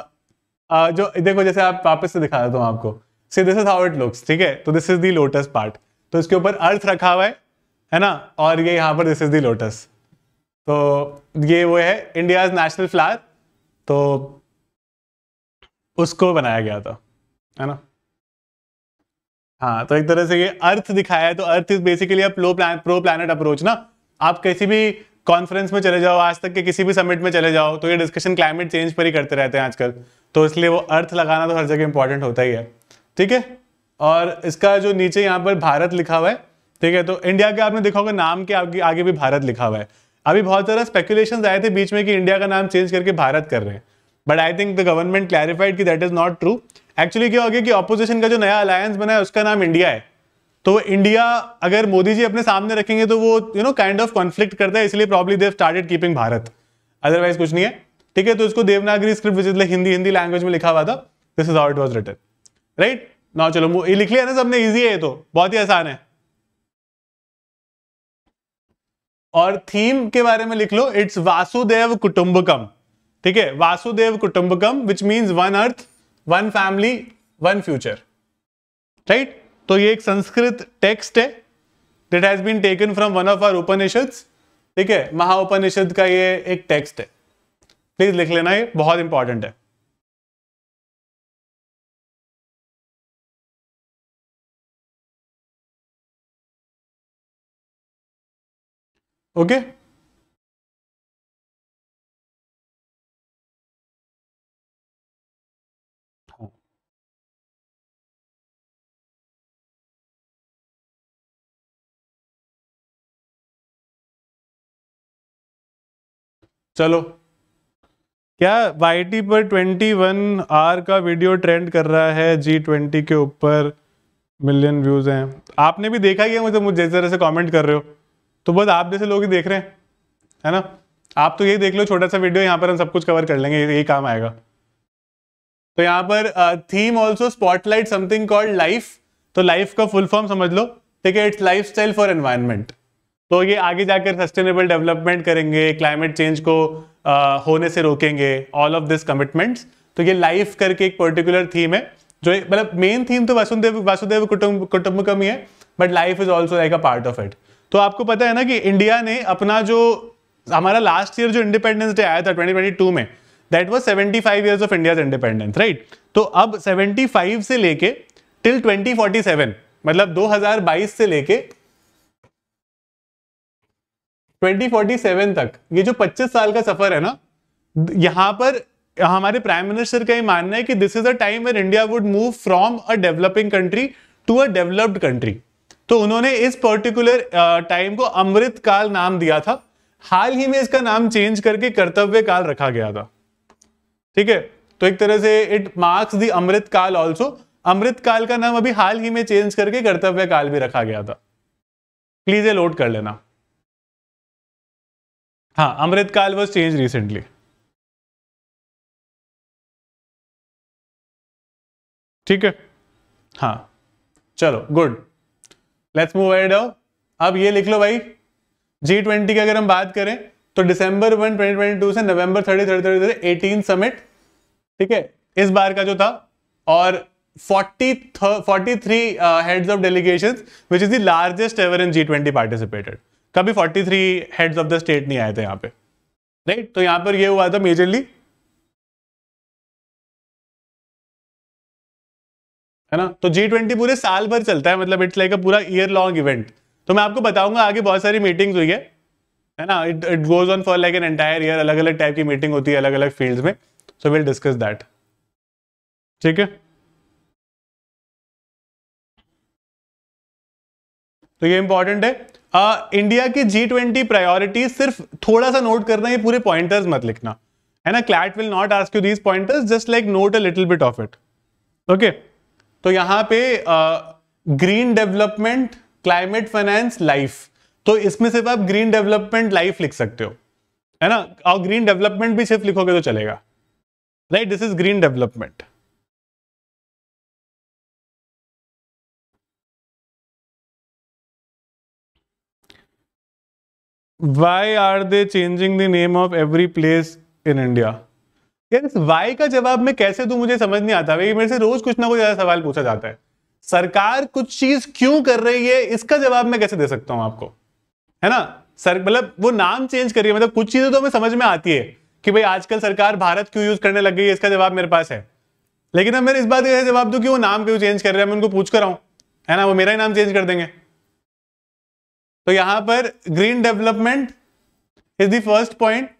uh, जो देखो जैसे आप वापस से दिखा देता हूँ आपको See, this is how it looks. ठीक है तो this is the lotus part. तो इसके ऊपर अर्थ रखा हुआ है है ना और ये यहाँ पर this is the lotus. तो ये वो है इंडियाज नेशनल फ्लावर तो उसको बनाया गया था है ना हाँ तो एक तरह से ये अर्थ दिखाया है तो अर्थ इज बेसिकली अब pro plan pro planet approach ना आप किसी भी कॉन्फ्रेंस में चले जाओ आज तक के किसी भी समिट में चले जाओ तो ये डिस्कशन क्लाइमेट चेंज पर ही करते रहते हैं आजकल तो इसलिए वो अर्थ लगाना तो हर जगह इंपॉर्टेंट होता ही है ठीक है और इसका जो नीचे यहाँ पर भारत लिखा हुआ है ठीक है तो इंडिया के आपने देखा होगा नाम के आगे भी भारत लिखा हुआ है अभी बहुत सारा स्पेकुलेशन आए थे बीच में कि इंडिया का नाम चेंज करके भारत कर रहे हैं but I think the government clarified कि that is not true actually क्या हो गया कि ऑपोजिशन का जो नया अलायंस बना है उसका नाम इंडिया है तो इंडिया अगर मोदी जी अपने सामने रखेंगे तो वो you know kind of conflict करता है इसलिए probably they started keeping Bharat otherwise कुछ नहीं है ठीक है तो इसको Devanagari script which is like Hindi Hindi language में लिखा हुआ था this is how it was written right ना चलो ये लिख लिया ना सबने ईजी है तो बहुत ही आसान है और थीम के बारे में लिख लो इट्स वासुदेव कुटुंबकम ठीक है वासुदेव कुटुंबकम which means one earth one family one future right तो ये एक संस्कृत टेक्स्ट है that has been taken from one of our Upanishad ठीक है महाउपनिषद का ये एक टेक्स्ट है प्लीज लिख लेना ये बहुत इंपॉर्टेंट है ओके चलो क्या वाई टी पर 21 आर का वीडियो ट्रेंड कर रहा है जी ट्वेंटी के ऊपर मिलियन व्यूज हैं आपने भी देखा ही है मुझे मुझे जैसे जैसे कमेंट कर रहे हो तो बस आप जैसे लोग ही देख रहे हैं है ना आप तो यही देख लो छोटा सा वीडियो यहाँ पर हम सब कुछ कवर कर लेंगे यही काम आएगा तो यहाँ पर theme also spotlight something called life तो लाइफ का फुल फॉर्म समझ लो ठीक है it's life style for environment तो ये आगे जाकर सस्टेनेबल डेवलपमेंट करेंगे क्लाइमेट चेंज को आ, होने से रोकेंगे ऑल ऑफ दिस कमिटमेंट्स तो ये लाइफ करके एक पर्टिकुलर थीम है जो मतलब मेन थीम तो वासुदेव वासुदेव कुटुंब का ही है but life is also like a part of it तो आपको पता है ना कि इंडिया ने अपना जो हमारा लास्ट ईयर जो इंडिपेंडेंस डे आया था 2022 में that was 75 five years of India independence right तो अब 75 से लेके टिल 2047 मतलब 2022 से लेके 2047 तक ये जो 25 साल का सफर है ना यहां पर हमारे प्राइम मिनिस्टर का ये मानना है कि this is a time where India would move from a developing country to a developed country तो उन्होंने इस पर्टिकुलर टाइम को अमृत काल नाम दिया था हाल ही में इसका नाम चेंज करके कर्तव्य काल रखा गया था ठीक है तो एक तरह से इट मार्क्स दी अमृत काल ऑल्सो अमृत काल का नाम अभी हाल ही में चेंज करके कर्तव्य काल भी रखा गया था प्लीज ये लोड कर लेना हाँ अमृत काल वॉज चेंज रिसेंटली ठीक है हाँ चलो गुड लेट्स मूव एड अब ये लिख लो भाई जी ट्वेंटी की अगर हम बात करें तो दिसंबर वन ट्वेंटी ट्वेंटी टू से नवंबर thirty thirty thirty thirty eighteen summit ठीक है इस बार का जो था और forty forty three heads of delegation which is the largest ever in G twenty participated कभी forty three heads of the state नहीं आए थे यहाँ पे राइट right? तो यहाँ पर ये हुआ था मेजरली है ना तो जी ट्वेंटी पूरे साल भर चलता है मतलब इट्स लाइक अ पूरा ईयर लॉन्ग इवेंट तो मैं आपको बताऊंगा आगे बहुत सारी मीटिंग्स हुई है है ना it it goes on for like an entire year अलग अलग टाइप की मीटिंग होती है अलग अलग फील्ड में सो विल डिस्कस दैट ठीक है तो ये इंपॉर्टेंट है आ, uh, इंडिया की जी ट्वेंटी प्रायोरिटी सिर्फ थोड़ा सा नोट करना ये पूरे पॉइंटर्स मत लिखना है ना CLAT will not ask you these pointers just like note a little bit of it okay तो यहां पे green development climate finance life तो इसमें सिर्फ आप ग्रीन डेवलपमेंट लाइफ लिख सकते हो है ना और ग्रीन डेवलपमेंट भी सिर्फ लिखोगे तो चलेगा right this is green development why are they changing the name of every place in India? यार इस वाई का जवाब मैं कैसे दू मुझे समझ नहीं आता भाई मेरे से रोज कुछ ना कुछ ज्यादा सवाल पूछा जाता है सरकार कुछ चीज क्यों कर रही है इसका जवाब मैं कैसे दे सकता हूं आपको है ना सर मतलब वो नाम चेंज करिए मतलब कुछ चीजें तो हमें समझ में आती है कि भाई आजकल सरकार भारत क्यों यूज करने लग गई है इसका जवाब मेरे पास है लेकिन अब मेरे इस बात का जवाब दू कि वो नाम क्यों चेंज कर रहे हैं मैं उनको पूछ कर रहा हूं है ना वो मेरा ही नाम चेंज कर देंगे तो यहां पर green development is the first point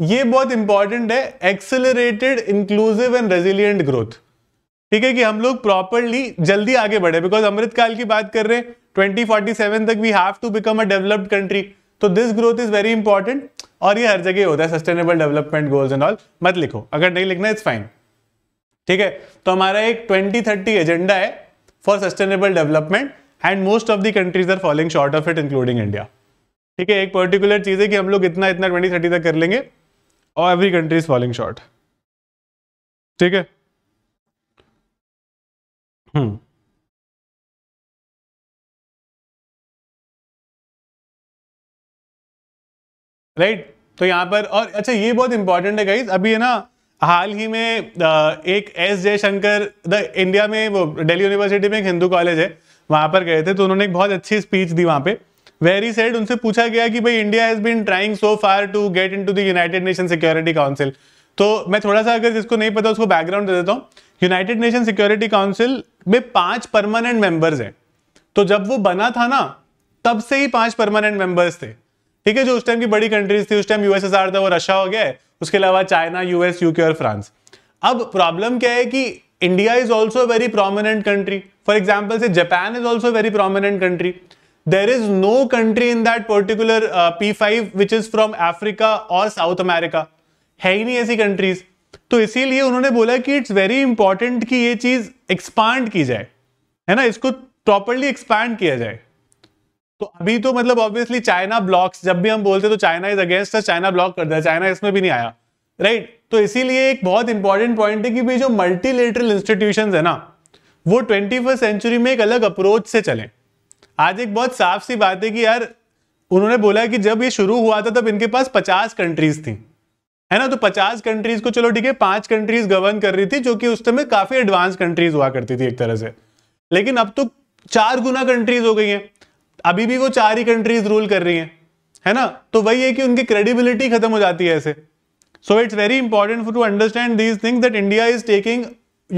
ये बहुत इंपॉर्टेंट है accelerated inclusive and resilient growth ठीक है कि हम लोग प्रॉपरली जल्दी आगे बढ़े बिकॉज अमृतकाल की बात कर रहे हैं 2047 तक we have to become a developed country तो this growth is very important और ये हर जगह होता है sustainable development goals and all मत लिखो अगर नहीं लिखना इट्स फाइन ठीक है तो हमारा एक 2030 एजेंडा है for sustainable development and most of the countries are following short of it including India ठीक है एक पर्टिकुलर चीज है कि हम लोग इतना इतना 2030 तक कर लेंगे और every country is falling short ठीक है हम्म hmm. Right right? तो यहां पर और अच्छा ये बहुत इंपॉर्टेंट है गाइज अभी है ना हाल ही में एक एस जयशंकर द इंडिया में वो दिल्ली यूनिवर्सिटी में एक हिंदू कॉलेज है वहां पर गए थे तो उन्होंने एक बहुत अच्छी स्पीच दी वहां पे वेरी सेड उनसे पूछा गया कि भाई India has been trying so far to get into the United Nation security council तो मैं थोड़ा सा अगर जिसको नहीं पता उसको बैकग्राउंड दे देता हूँ यूनाइटेड नेशन सिक्योरिटी काउंसिल में पांच परमानेंट मेंबर्स हैं तो जब वो बना था ना तब से ही पांच परमानेंट मेंबर्स थे ठीक है जो उस टाइम की बड़ी कंट्रीज थी उस टाइम यूएसएसआर था वो रशिया हो गया है उसके अलावा चाइना यूएस यूके और फ्रांस अब प्रॉब्लम क्या है कि India is also very prominent country for example say Japan is also very prominent country there is no country in that particular uh, P5 which is from Africa और South America है ही नहीं ऐसी countries. तो इसीलिए उन्होंने बोला कि इट्स वेरी इंपॉर्टेंट कि ये चीज एक्सपांड की जाए है ना इसको प्रॉपरली expand किया जाए तो अभी तो मतलब ऑब्वियसली चाइना ब्लॉक्स जब भी हम बोलते तो China is against China block कर दिया चाइना इसमें भी नहीं आया राइट right? तो इसीलिए एक बहुत इंपॉर्टेंट पॉइंट है कि भाई जो मल्टीलेटरल इंस्टीट्यूशन है ना वो ट्वेंटी सेंचुरी में एक अलग अप्रोच से चलें आज एक बहुत साफ सी बात है कि यार उन्होंने बोला कि जब ये शुरू हुआ था तब इनके पास पचास कंट्रीज थी है ना तो पचास कंट्रीज को चलो ठीक है पांच कंट्रीज गवर्न कर रही थी जो कि उस समय काफी एडवांस कंट्रीज हुआ करती थी एक तरह से लेकिन अब तो चार गुना कंट्रीज हो गई हैं अभी भी वो चार ही कंट्रीज रूल कर रही हैं है ना तो वही है कि उनकी क्रेडिबिलिटी खत्म हो जाती है ऐसे so it's very important for to understand these things that India is taking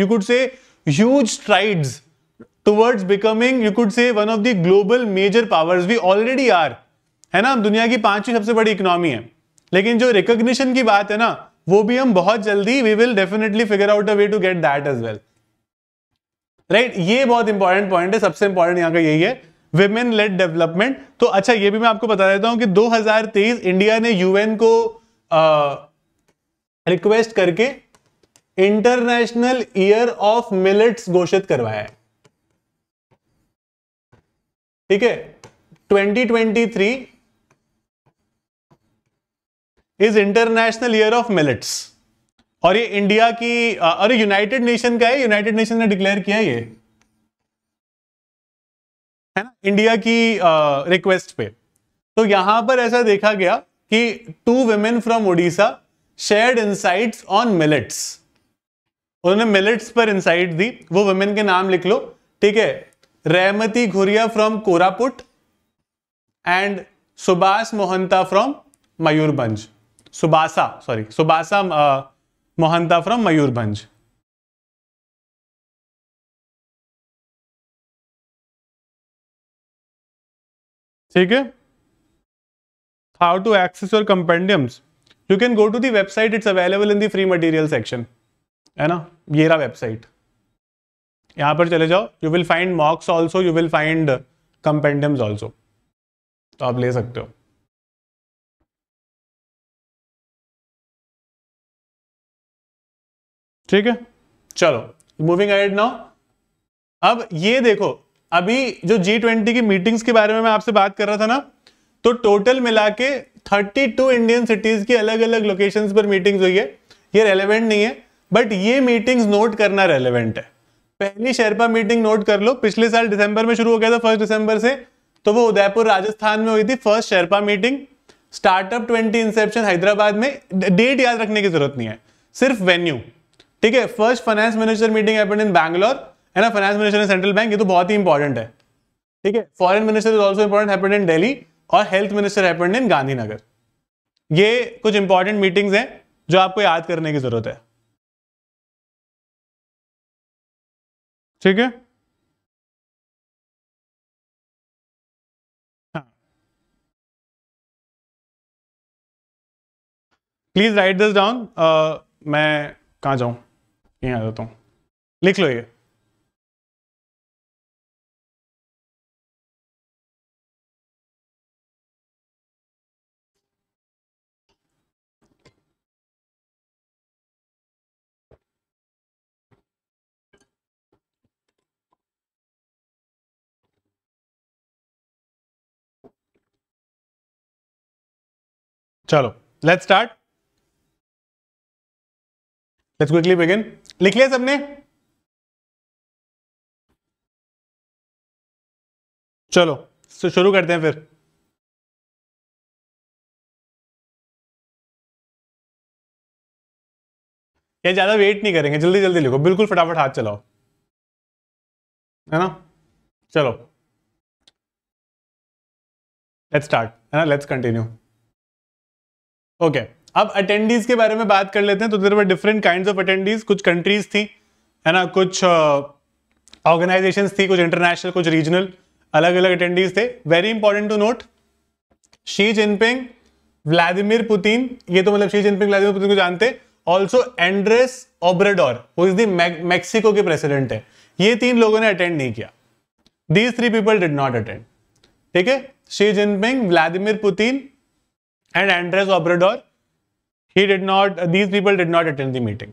you could say huge strides towards becoming you could say one of the global major powers we already are है ना हम दुनिया की पांचवी सबसे बड़ी economy है लेकिन जो रिकॉग्निशन की बात है ना वो भी हम बहुत जल्दी we will definitely figure out a way to get that as well right ये बहुत इंपॉर्टेंट पॉइंट है सबसे इंपॉर्टेंट यहाँ का यही है विमेन लेड डेवलपमेंट तो अच्छा ये भी मैं आपको बता देता हूं कि 2023 इंडिया ने यूएन को रिक्वेस्ट करके इंटरनेशनल ईयर ऑफ मिलिट्स घोषित करवाया है ठीक है 2023 is international year of millets और ये इंडिया की अरे यूनाइटेड नेशन का है यूनाइटेड नेशन ने डिक्लेयर किया ये है ना इंडिया की रिक्वेस्ट पे तो यहां पर ऐसा देखा गया कि two women from Odisha shared insights on millets उन्होंने मिलेट्स पर इंसाइट दी वो वेमेन के नाम लिख लो ठीक है Raimati Ghuriya from Koraput and Subhash Mohanta from Mayurbhanj Subasa sorry Subasa Mohanta from Mayurbhanj ठीक है how to access your compendiums you can go to the website it's available in the free material section है ना येरा वेबसाइट यहां पर चले जाओ you will find mocks also you will find compendiums also तो आप ले सकते हो ठीक है चलो मूविंग अहेड नाउ अब ये देखो अभी जो जी ट्वेंटी की मीटिंग्स के बारे में मैं आपसे बात कर रहा था ना तो टोटल मिला के थर्टी टू इंडियन सिटीज की अलग अलग लोकेशंस पर मीटिंग्स हुई है ये रेलेवेंट नहीं है बट ये मीटिंग्स नोट करना रेलेवेंट है पहली शेरपा मीटिंग नोट कर लो पिछले साल दिसंबर में शुरू हो गया था फर्स्ट दिसंबर से तो वो उदयपुर राजस्थान में हुई थी first sherpa meeting startup twenty inception Hyderabad में डेट याद रखने की जरूरत नहीं है सिर्फ वेन्यू ठीक है first finance minister meeting happened in Bangalore है ना finance minister in central bank ये तो बहुत ही इंपॉर्टेंट है ठीक है foreign minister is also important happened in Delhi और health minister happened in Gandhinagar ये कुछ इंपॉर्टेंट मीटिंग्स हैं जो आपको याद करने की जरूरत है ठीक है प्लीज राइट दिस डाउन मैं कहाँ जाऊं यहीं आ जाता हूँ लिख लो ये चलो let's start let's quickly begin लिख लिया सबने चलो तो शुरू करते हैं फिर ये ज्यादा वेट नहीं करेंगे जल्दी जल्दी लिखो बिल्कुल फटाफट हाथ चलाओ है ना चलो लेट्स स्टार्ट है ना लेट्स कंटिन्यू ओके अब अटेंडीज के बारे में बात कर लेते हैं तो there were different kind of attendees कुछ कंट्रीज थी है ना कुछ ऑर्गेनाइजेशन uh, थी कुछ इंटरनेशनल कुछ रीजनल अलग अलग अटेंडीज थे very important to note Xi Jinping Vladimir Putin ये तो मतलब शी जिनपिंग व्लादिमिर पुतिन को जानते ऑल्सो एंड्रेस ओब्रेडोर वो इज दी मैक्सिको के प्रेसिडेंट है ये तीन लोगों ने अटेंड नहीं किया these three people did not attend ठीक है Xi Jinping Vladimir Putin and Andres Obrador. He did not, these people did not attend the meeting.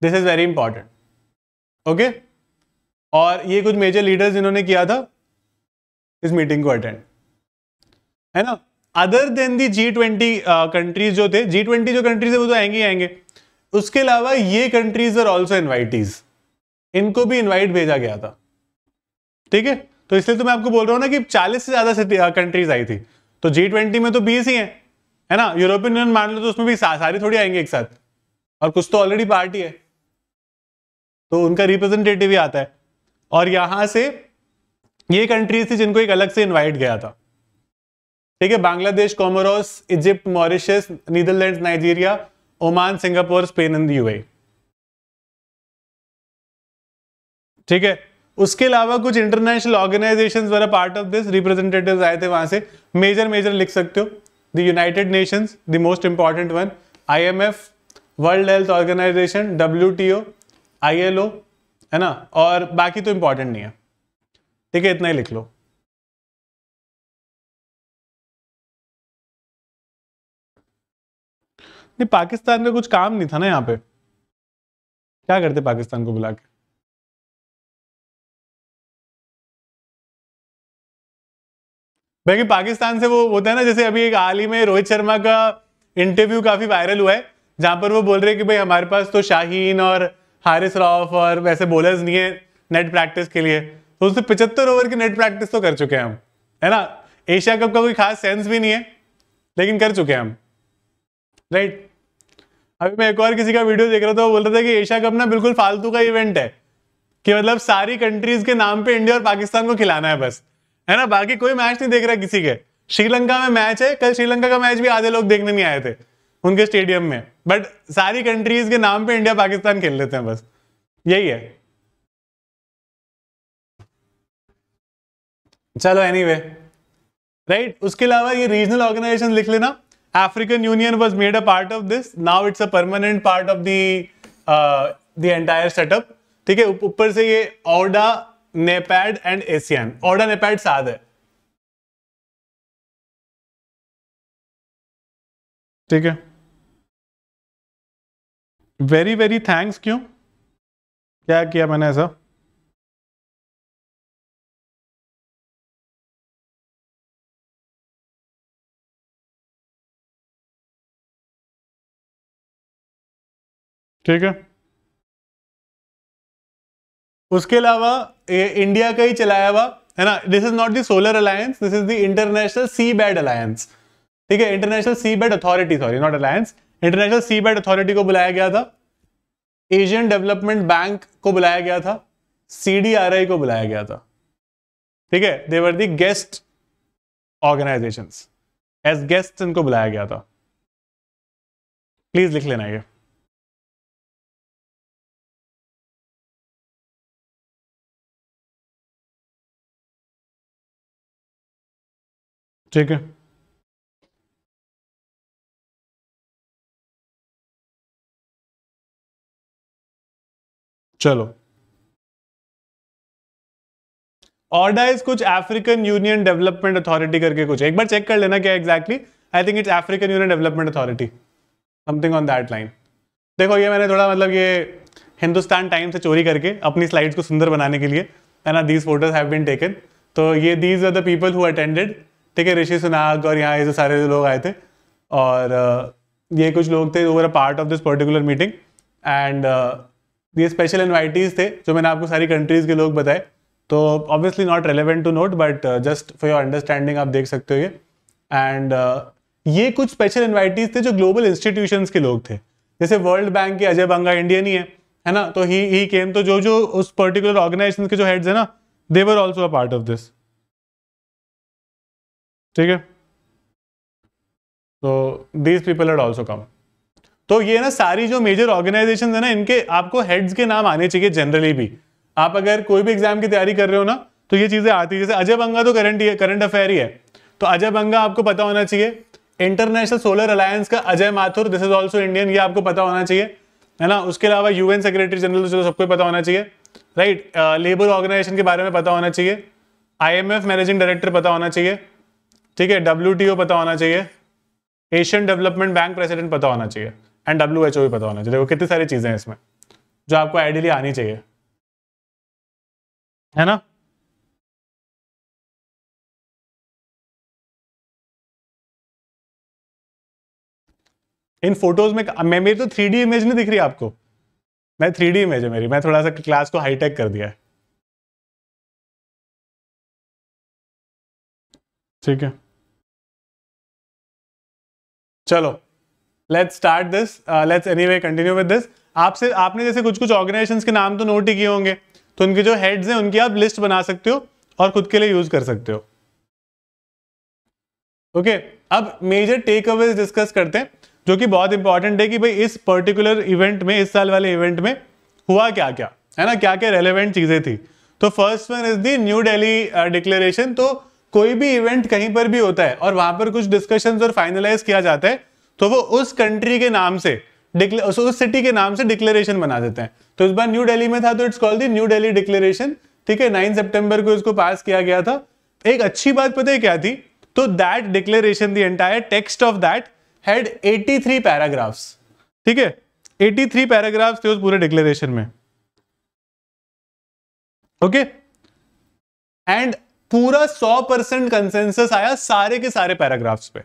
This is very important. Okay? और ये कुछ मेजर लीडर्स जिन्होंने किया था इस मीटिंग को अटेंड है ना other than the G twenty countries जो थे जी ट्वेंटी जो कंट्रीज है वो तो आएंगे आएंगे उसके अलावा ये कंट्रीज आर ऑल्सो इन्वाइटीज इनको भी इन्वाइट भेजा गया था ठीक है तो इसलिए तो मैं आपको बोल रहा हूँ ना कि 40 से ज्यादा कंट्रीज uh, आई थी तो जी ट्वेंटी में तो बीस ही है है ना यूरोपियन यूनियन मान लो तो उसमें भी सारी थोड़ी आएंगे एक साथ और कुछ तो ऑलरेडी पार्टी है तो उनका रिप्रेजेंटेटिव ही आता है और यहां से ये कंट्रीज थी जिनको एक अलग से इनवाइट गया था ठीक है Bangladesh Comoros Egypt Mauritius Netherlands Nigeria Oman Singapore Spain and UAE ठीक है उसके अलावा कुछ international organization were part of this representative आए थे वहां से मेजर मेजर लिख सकते हो the United Nations the most important one IMF World Health Organization W O है ना और बाकी तो इंपॉर्टेंट नहीं है ठीक है इतना ही लिख लो नहीं पाकिस्तान का कुछ काम नहीं था ना यहाँ पे क्या करते पाकिस्तान को बुला के बाकी पाकिस्तान से वो होता है ना जैसे अभी एक हाल ही में रोहित शर्मा का इंटरव्यू काफी वायरल हुआ है जहां पर वो बोल रहे हैं कि भाई हमारे पास तो शाहीन और हारिस रॉफ और वैसे बॉलर्स नहीं है नेट प्रैक्टिस के लिए तो उससे पिछहत्तर ओवर की नेट प्रैक्टिस तो कर चुके हैं हम है ना एशिया कप का कोई खास सेंस भी नहीं है लेकिन कर चुके हैं हम राइट अभी मैं एक और किसी का वीडियो देख रहा था वो बोल रहा था कि एशिया कप ना बिल्कुल फालतू का इवेंट है कि मतलब सारी कंट्रीज के नाम पे इंडिया और पाकिस्तान को खिलाना है बस है ना बाकी कोई मैच नहीं देख रहा किसी के श्रीलंका में मैच है कल श्रीलंका का मैच भी आधे लोग देखने नहीं आए थे उनके स्टेडियम में बट सारी कंट्रीज के नाम पे इंडिया पाकिस्तान खेल लेते हैं बस यही है चलो एनीवे राइट उसके अलावा ये रीजनल ऑर्गेनाइजेशन लिख लेना African Union was made a part of this now it's a permanent part of the the entire setup ठीक है ऊपर से ये AUDA NEPAD and Asian AUDA NEPAD साध है ठीक है वेरी वेरी थैंक्स क्यों क्या किया मैंने ऐसा ठीक है उसके अलावा इंडिया का ही चलाया हुआ है ना this is not the solar alliance this is the international sea bed alliance ठीक है international sea bed authority sorry not alliance international sea bed authority को बुलाया गया था एशियन डेवलपमेंट बैंक को बुलाया गया था सीडीआरआई को बुलाया गया था ठीक है they were the guest organization as guest इनको बुलाया गया था प्लीज लिख लेना ये ठीक है चलो इज कुछ अफ्रीकन यूनियन डेवलपमेंट अथॉरिटी करके कुछ एक बार चेक कर लेना क्या exactly I think it's African Union Development Authority something on that line देखो ये मैंने थोड़ा मतलब ये हिंदुस्तान टाइम से चोरी करके अपनी स्लाइड्स को सुंदर बनाने के लिए है ना these photos have been taken तो ये these are the people who attended ठीक है ऋषि सुनाग और यहाँ ऐसे सारे लोग आए थे और ये कुछ लोग थे over a part of this particular meeting and ये स्पेशल इन्वाइटीज़ थे जो मैंने आपको सारी कंट्रीज़ के लोग बताए तो obviously not relevant to note but just for your understanding आप देख सकते हो ये एंड uh, ये कुछ स्पेशल इन्वाइटीज़ थे जो ग्लोबल इंस्टीट्यूशन के लोग थे जैसे वर्ल्ड बैंक के अजय बंगा इंडियन ही है है ना तो ही ही केम तो जो जो उस पर्टिकुलर ऑर्गेनाइजेशन के जो हेड्स है ना they were also a part of this ठीक है तो these people are also come तो ये ना सारी जो मेजर ऑर्गेनाइजेशन है ना इनके आपको हेड्स के नाम आने चाहिए जनरली भी आप अगर कोई भी एग्जाम की तैयारी कर रहे हो ना तो ये चीजें आती है जैसे अजय बंगा तो करंट ही है करंट अफेयर ही है तो अजय बंगा आपको पता होना चाहिए इंटरनेशनल सोलर अलायंस का Ajay Mathur this is also Indian ये आपको पता होना चाहिए है ना उसके अलावा यूएन सेक्रेटरी जनरल सबको पता होना चाहिए राइट लेबर ऑर्गेनाइजेशन के बारे में पता होना चाहिए आईएमएफ मैनेजिंग डायरेक्टर पता होना चाहिए ठीक है डब्ल्यू पता होना चाहिए एशियन डेवलपमेंट बैंक प्रेसिडेंट पता होना चाहिए एंड डब्ल्यू एच ओ भी पता होना चाहिए देखो कितनी सारी चीज़ें हैं इसमें जो आपको आइडियली आनी चाहिए है ना इन फोटोज में मैं मेरी तो थ्री इमेज नहीं दिख रही आपको मैं थ्री इमेज है मेरी मैं थोड़ा सा क्लास को हाईटेक कर दिया है ठीक है चलो let's start this let's we continue with this आपसे आपने जैसे कुछ कुछ ऑर्गेनाइजेशन के नाम तो नोट ही किए होंगे तो उनके जो हेड्स हैं उनकी आप लिस्ट बना सकते हो और खुद के लिए यूज कर सकते हो ओके okay, अब मेजर टेक अवेज डिस्कस करते हैं जो कि बहुत इंपॉर्टेंट है कि भाई इस पर्टिकुलर इवेंट में इस साल वाले इवेंट में हुआ क्या क्या है ना क्या क्या रेलिवेंट चीजें थी तो first one is the new Delhi declaration तो कोई भी इवेंट कहीं पर भी होता है और वहां पर कुछ डिस्कशन और फाइनलाइज किया जाता है तो वो उस कंट्री के नाम से उस सिटी के नाम से डिक्लेरेशन बना देते हैं तो इस बार न्यू दिल्ली में था तो it's called the new Delhi declaration ठीक है नाइन सेप्टेम्बर को इसको पास किया गया था एक अच्छी बात पता है क्या थी तो that declaration the entire text of that had 83 paragraphs ठीक है 83 पैराग्राफ्स थे उस पूरे डिक्लेरेशन में ओके एंड पूरा सौ परसेंट कंसेंसस आया सारे के सारे पैराग्राफ्स पे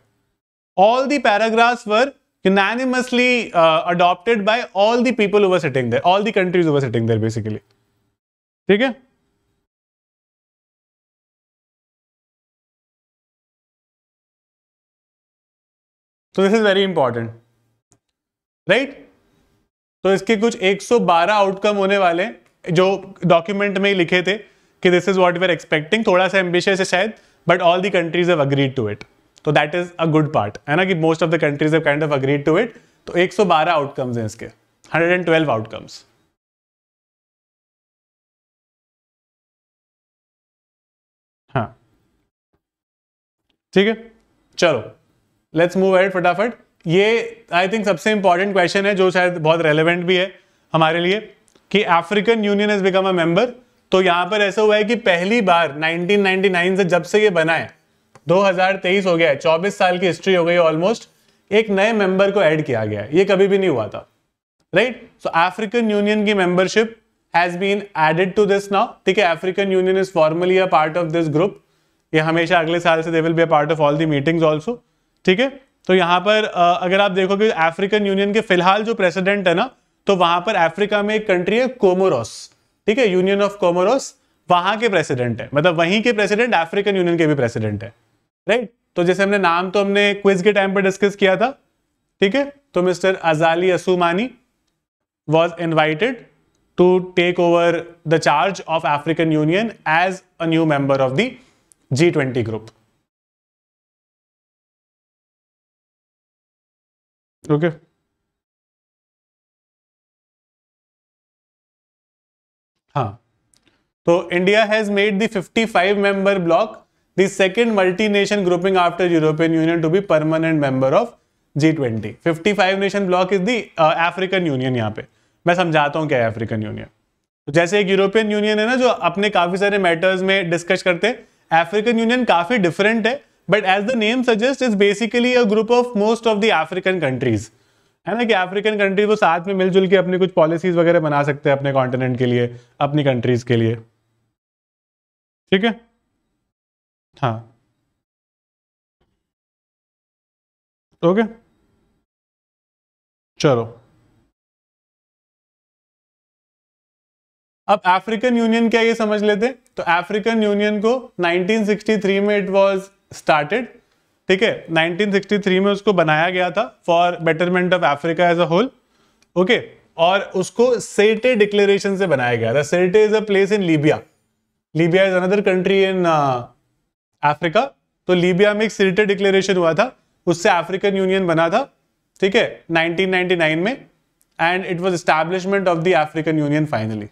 all the paragraphs were unanimously adopted by all the people over sitting there all the countries over sitting there basically ठीक है तो this is very important right तो इसके कुछ 112 आउटकम होने वाले जो डॉक्यूमेंट में ही लिखे थे कि this is what we are expecting थोड़ा सा एम्बिशियस है शायद but all the countries have agreed to it तो that is a good part है ना कि most of the countries have kind of agreed to it तो 112 आउटकम्स हैं इसके 112 आउटकम्स हाँ ठीक है चलो लेट्स मूव एड फटाफट ये आई थिंक सबसे इंपॉर्टेंट क्वेश्चन है जो शायद बहुत रेलिवेंट भी है हमारे लिए कि African Union is become a member तो यहां पर ऐसा हुआ है कि पहली बार 1999 से जब से ये बना है 2023 हो गया है 24 साल की हिस्ट्री हो गई ऑलमोस्ट एक नए मेंबर को ऐड किया गया है ये कभी भी नहीं हुआ था राइट सो अफ्रीकन यूनियन की membership has been added to this now ठीक है African Union is formally a part of this group ये हमेशा अगले साल से they will be a part of all the meetings also ठीक है तो यहां पर अगर आप देखोगे अफ्रीकन यूनियन के फिलहाल जो प्रेसिडेंट है ना तो वहां पर अफ्रीका में एक कंट्री है कोमोरॉस ठीक है यूनियन ऑफ कोमोरोस वहां के प्रेसिडेंट है मतलब वहीं के प्रेसिडेंट अफ्रीकन यूनियन के भी प्रेसिडेंट है राइट तो जैसे हमने नाम तो हमने क्विज के टाइम पर डिस्कस किया था ठीक है तो mister Azali Assoumani was invited to take over the charge of African Union as a new member of the G twenty group okay okay. हाँ तो India has made the 55 member bloc the multi multination grouping after European Union to be permanent member of G twenty fifty five nation bloc is the African Union यहाँ पे मैं समझाता हूँ क्या है African union तो जैसे एक यूरोपियन यूनियन है ना जो अपने काफी सारे मैटर्स में डिस्कस करते हैं अफ्रीकन यूनियन काफी डिफरेंट है but as the name suggest is basically a group of most of the African countries है ना कि अफ्रीकन कंट्रीज वो साथ में मिलजुल के अपनी कुछ पॉलिसीज वगैरह बना सकते हैं अपने कॉन्टिनेंट के लिए अपनी कंट्रीज के लिए ठीक है हाँ ओके चलो अब अफ्रीकन यूनियन क्या ये समझ लेते तो अफ्रीकन यूनियन को 1963 में इट वाज स्टार्टेड ठीक है 1963 में उसको बनाया गया था for betterment of Africa as a whole okay और उसको सेटे डिक्लेरेशन से बनाया गया था Sirte is a place in Libya Libya is another country in Africa तो लीबिया में एक सेटे डिक्लेरेशन हुआ था उससे अफ्रीकन यूनियन बना था ठीक है 1999 में and it was establishment of the African Union finally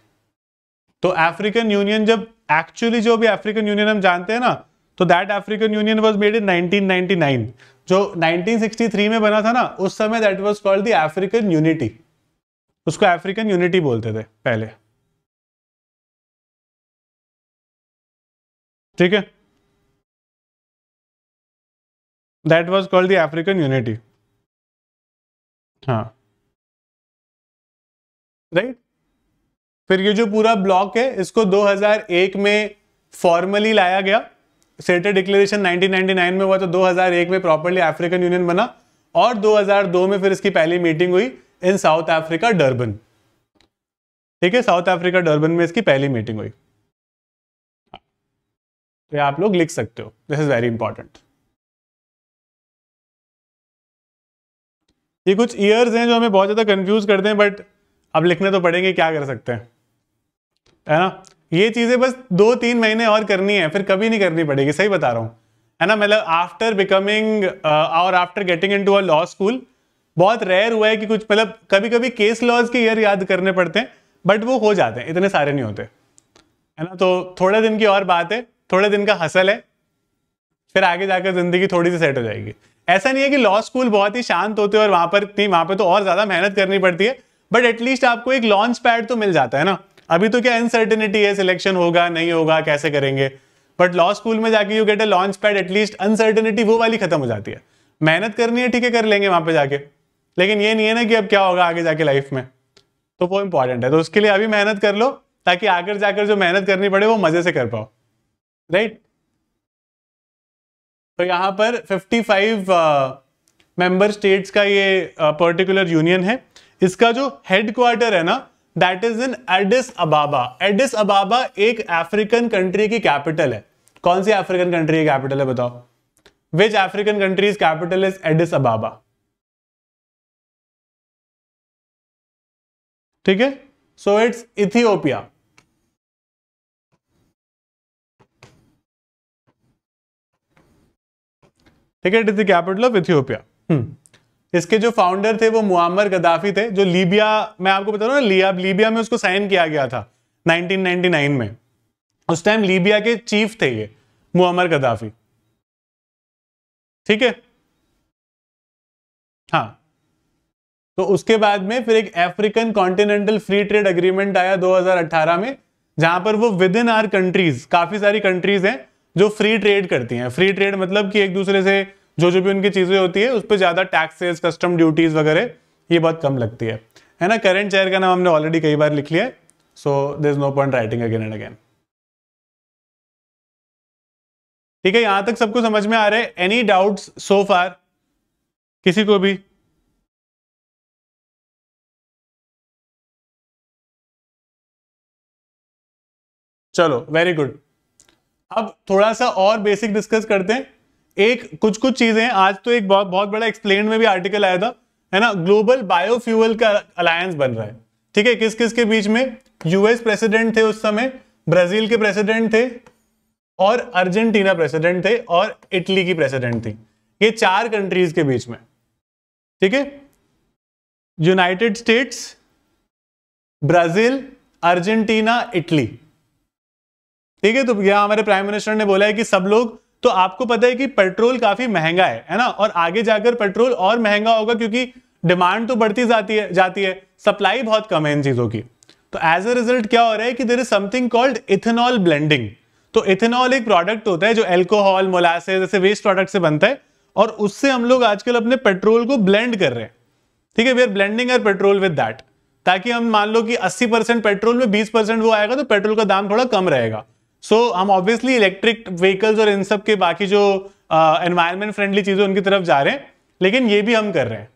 तो अफ्रीकन यूनियन जब एक्चुअली जो भी अफ्रीकन यूनियन हम जानते हैं ना तो that African Union was made in 1999 जो 1963 में बना था ना उस समय that was called the African Unity उसको अफ्रीकन यूनिटी बोलते थे पहले ठीक है that was called the African Unity हाँ राइट right? फिर ये जो पूरा ब्लॉक है इसको 2001 में फॉर्मली लाया गया सेटर डिक्लेरेशन 1999 में हुआ तो 2001 में प्रॉपरली अफ्रीकन यूनियन बना और 2002 में फिर इसकी पहली मीटिंग हुई इन साउथ अफ्रीका डर्बन ठीक है साउथ अफ्रीका डर्बन में इसकी पहली मीटिंग हुई तो आप लोग लिख सकते हो दिस इज वेरी इंपॉर्टेंट ये कुछ ईयर्स हैं जो हमें बहुत ज्यादा कंफ्यूज करते हैं बट अब लिखने तो पड़ेंगे क्या कर सकते हैं है ना ये चीज़ें बस दो तीन महीने और करनी है फिर कभी नहीं करनी पड़ेगी सही बता रहा हूँ है ना मतलब आफ्टर बिकमिंग और after getting into a law school बहुत रेयर हुआ है कि कुछ मतलब कभी कभी केस लॉज के ईयर याद करने पड़ते हैं बट वो हो जाते हैं इतने सारे नहीं होते है ना तो थोड़े दिन की और बात है थोड़े दिन का हसल है फिर आगे जाकर जिंदगी थोड़ी सी सेट हो जाएगी ऐसा नहीं है कि लॉ स्कूल बहुत ही शांत होते हैं और वहां पर नहीं वहां पर तो और ज्यादा मेहनत करनी पड़ती है बट एटलीस्ट आपको एक लॉन्च पैड तो मिल जाता है ना अभी तो क्या अनसर्टेनिटी है सिलेक्शन होगा नहीं होगा कैसे करेंगे बट लॉ स्कूल में जाके you get a launch pad at least uncertainty वो वाली खत्म हो जाती है मेहनत करनी है ठीक है कर लेंगे वहां पे जाके लेकिन ये नहीं है ना कि अब क्या होगा आगे जाके लाइफ में तो वो इंपॉर्टेंट है तो उसके लिए अभी मेहनत कर लो ताकि आगे जाकर जो मेहनत करनी पड़े वो मजे से कर पाओ राइट right? तो यहां पर 55 मेंबर स्टेट्स का ये पर्टिकुलर uh, यूनियन है इसका जो हेडक्वार्टर है ना that is in Addis Ababa Addis Ababa एक अफ्रीकन कंट्री की कैपिटल है कौन सी अफ्रीकन कंट्री की कैपिटल है बताओ which African countries capital is Addis Ababa ठीक है सो इट्स इथियोपिया ठीक है it is the capital of Ethiopia hmm इसके जो फाउंडर थे वो मुआमर गद्दाफी थे जो लीबिया मैं आपको बता रहा हूँ लिया लीबिया में उसको साइन किया गया था 1999 में उस टाइम लीबिया के चीफ थे ये मुआमर गद्दाफी ठीक है हाँ तो उसके बाद में फिर एक African Continental Free Trade Agreement आया 2018 में जहां पर वो विद इन आर कंट्रीज काफी सारी कंट्रीज हैं जो फ्री ट्रेड करती हैं फ्री ट्रेड मतलब कि एक दूसरे से जो जो भी उनकी चीज़ें होती है उस पर ज़्यादा टैक्सेस कस्टम ड्यूटीज़ वगैरह ये बहुत कम लगती है है ना करेंट चेयर का नाम हमने ऑलरेडी कई बार लिख लिया है so there is no point writing again and again ठीक है यहां तक सबको समझ में आ रहे है एनी डाउट्स सो फार किसी को भी चलो वेरी गुड अब थोड़ा सा और बेसिक डिस्कस करते हैं एक कुछ कुछ चीजें आज तो एक बहुत बहुत बड़ा एक्सप्लेन में भी आर्टिकल आया था है ना ग्लोबल बायोफ्यूअल का अलायंस बन रहा है ठीक है किस किस के बीच में यूएस प्रेसिडेंट थे उस समय ब्राजील के प्रेसिडेंट थे और अर्जेंटीना प्रेसिडेंट थे और इटली की प्रेसिडेंट थी ये चार कंट्रीज के बीच में ठीक है United States Brazil Argentina Italy ठीक है तो यहां हमारे प्राइम मिनिस्टर ने बोला है कि सब लोग तो आपको पता है कि पेट्रोल काफी महंगा है है ना और आगे जाकर पेट्रोल और महंगा होगा क्योंकि डिमांड तो बढ़ती जाती है जाती है सप्लाई बहुत कम है इन चीजों की तो एज अ रिजल्ट क्या हो रहा है कि there is something called ethanol blending तो इथेनॉल एक प्रोडक्ट होता है जो एल्कोहल मोलासे जैसे वेस्ट प्रोडक्ट से बनता है और उससे हम लोग आजकल अपने पेट्रोल को ब्लेंड कर रहे हैं ठीक है we are blending our petrol with that ताकि हम मान लो कि 80 परसेंट पेट्रोल में 20 परसेंट वो आएगा तो पेट्रोल का दाम थोड़ा कम रहेगा सो so, हम ऑब्वियसली इलेक्ट्रिक व्हीकल्स और इन सब के बाकी जो एनवायरमेंट फ्रेंडली चीज़ें उनकी तरफ जा रहे हैं लेकिन ये भी हम कर रहे हैं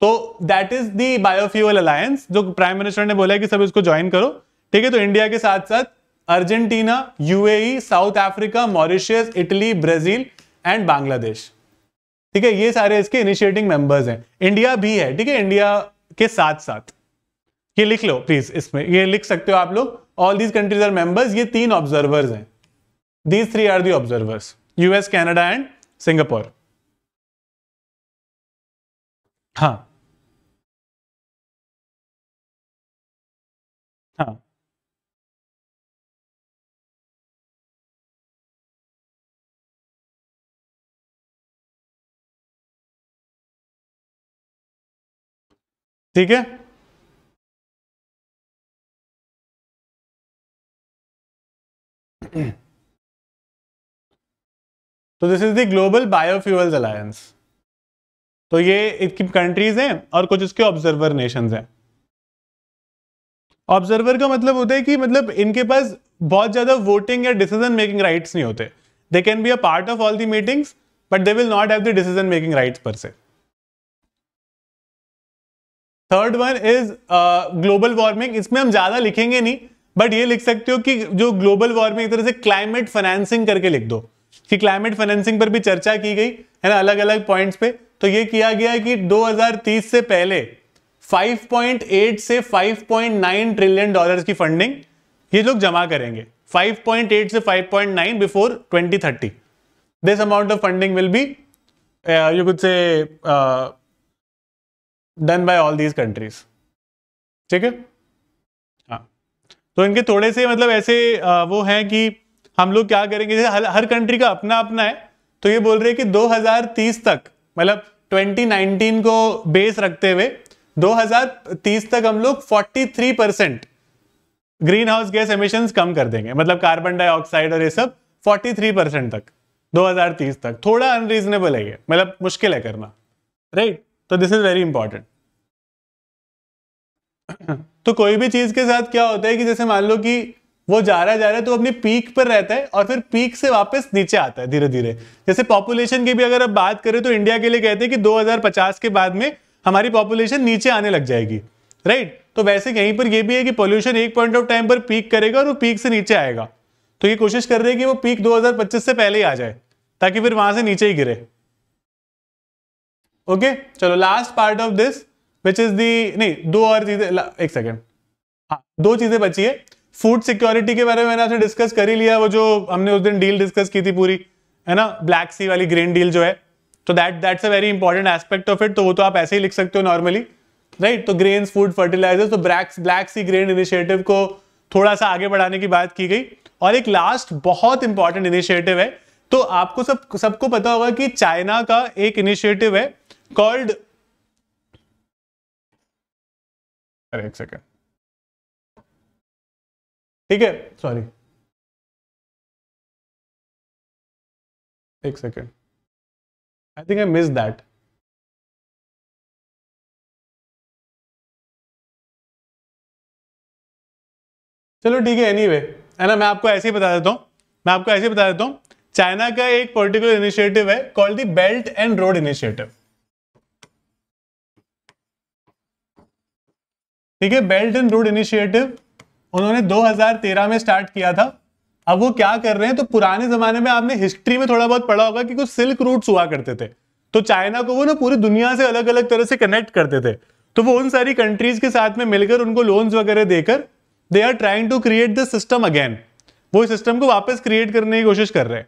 तो that is the biofuel alliance जो प्राइम मिनिस्टर ने बोला है कि सब इसको ज्वाइन करो ठीक है तो इंडिया के साथ साथ Argentina UAE South Africa Mauritius Italy Brazil and Bangladesh ठीक है ये सारे इसके इनिशिएटिंग मेंबर्स हैं इंडिया भी है ठीक है इंडिया के साथ साथ ये लिख लो प्लीज इसमें ये लिख सकते हो आप लोग all these countries are members ये तीन ऑब्जर्वर्स हैं these three are the observers US Canada and Singapore हाँ हाँ ठीक है तो this is the Global Biofuels Alliance तो ये इनकी कंट्रीज हैं और कुछ उसके ऑब्जर्वर नेशंस हैं ऑब्जर्वर का मतलब होता है कि मतलब इनके पास बहुत ज्यादा वोटिंग या डिसीजन मेकिंग राइट्स नहीं होते they can be a part of all the meetings but they will not have the decision making rights per se third one is global warming इसमें हम ज्यादा लिखेंगे नहीं बट ये लिख सकते हो कि जो ग्लोबल वार्मिंग एक तरह से क्लाइमेट फाइनेंसिंग करके लिख दो कि क्लाइमेट फाइनेंसिंग पर भी चर्चा की गई है ना अलग अलग पॉइंट्स पे तो ये किया गया कि 2030 से पहले 5.8 से 5.9 ट्रिलियन डॉलर्स की फंडिंग ये लोग जमा करेंगे 5.8 से 5.9 before 2030 this amount of funding will be you could say done by all these countries ठीक है तो इनके थोड़े से मतलब ऐसे वो हैं कि हम लोग क्या करेंगे जैसे हर, हर कंट्री का अपना अपना है तो ये बोल रहे हैं कि 2030 तक मतलब 2019 को बेस रखते हुए 2030 तक हम लोग 43 percent greenhouse gas emission कम कर देंगे मतलब कार्बन डाइऑक्साइड और ये सब 43 परसेंट तक 2030 तक थोड़ा अनरीजनेबल है ये मतलब मुश्किल है करना राइट तो दिस इज वेरी इंपॉर्टेंट तो कोई भी चीज के साथ क्या होता है कि जैसे मान लो कि वो जा रहा है जा रहा है तो अपनी पीक पर रहता है और फिर पीक से वापस नीचे आता है धीरे धीरे जैसे पॉपुलेशन की भी अगर आप बात करें तो इंडिया के लिए कहते हैं कि 2050 के बाद में हमारी पॉपुलेशन नीचे आने लग जाएगी राइट तो वैसे यहीं पर यह भी है कि पॉल्यूशन एक पॉइंट ऑफ टाइम पर पीक करेगा और वो पीक से नीचे आएगा तो ये कोशिश कर रहे हैं कि वो पीक दो से पहले ही आ जाए ताकि फिर वहां से नीचे ही गिरे ओके चलो last part of this which is the नहीं दो और चीजें एक सेकेंड हाँ दो चीजें बची है फूड सिक्योरिटी के बारे में मैंने आपसे डिस्कस कर ही लिया वो जो हमने उस दिन डील डिस्कस की थी पूरी है ना ब्लैक सी वाली ग्रीन डील जो है तो that that's a very important aspect of it तो वो तो आप ऐसे ही लिख सकते हो नॉर्मली राइट तो ग्रेन फूड फर्टिलाइजर्स तो black black sea grain initiative को थोड़ा सा आगे बढ़ाने की बात की गई और एक लास्ट बहुत इंपॉर्टेंट इनिशिएटिव है तो आपको सब सबको पता होगा कि चाइना का एक इनिशिएटिव है कॉल्ड अरे एक सेकेंड ठीक है सॉरी एक second I think I miss that चलो ठीक है एनीवे है ना मैं आपको ऐसे ही बता देता हूँ मैं आपको ऐसे ही बता देता हूँ चाइना का एक पर्टिकुलर इनिशिएटिव है called the belt and road initiative ठीक है बेल्ट एंड रोड इनिशिएटिव उन्होंने 2013 में स्टार्ट किया था अब वो क्या कर रहे हैं तो पुराने जमाने में आपने हिस्ट्री में थोड़ा बहुत पढ़ा होगा कि कुछ सिल्क रूट्स हुआ करते थे तो चाइना को वो ना पूरी दुनिया से अलग अलग तरह से कनेक्ट करते थे तो वो उन सारी कंट्रीज के साथ में मिलकर उनको लोन्स वगैरह देकर they are trying to create the system again वो सिस्टम को वापस क्रिएट करने की कोशिश कर रहे हैं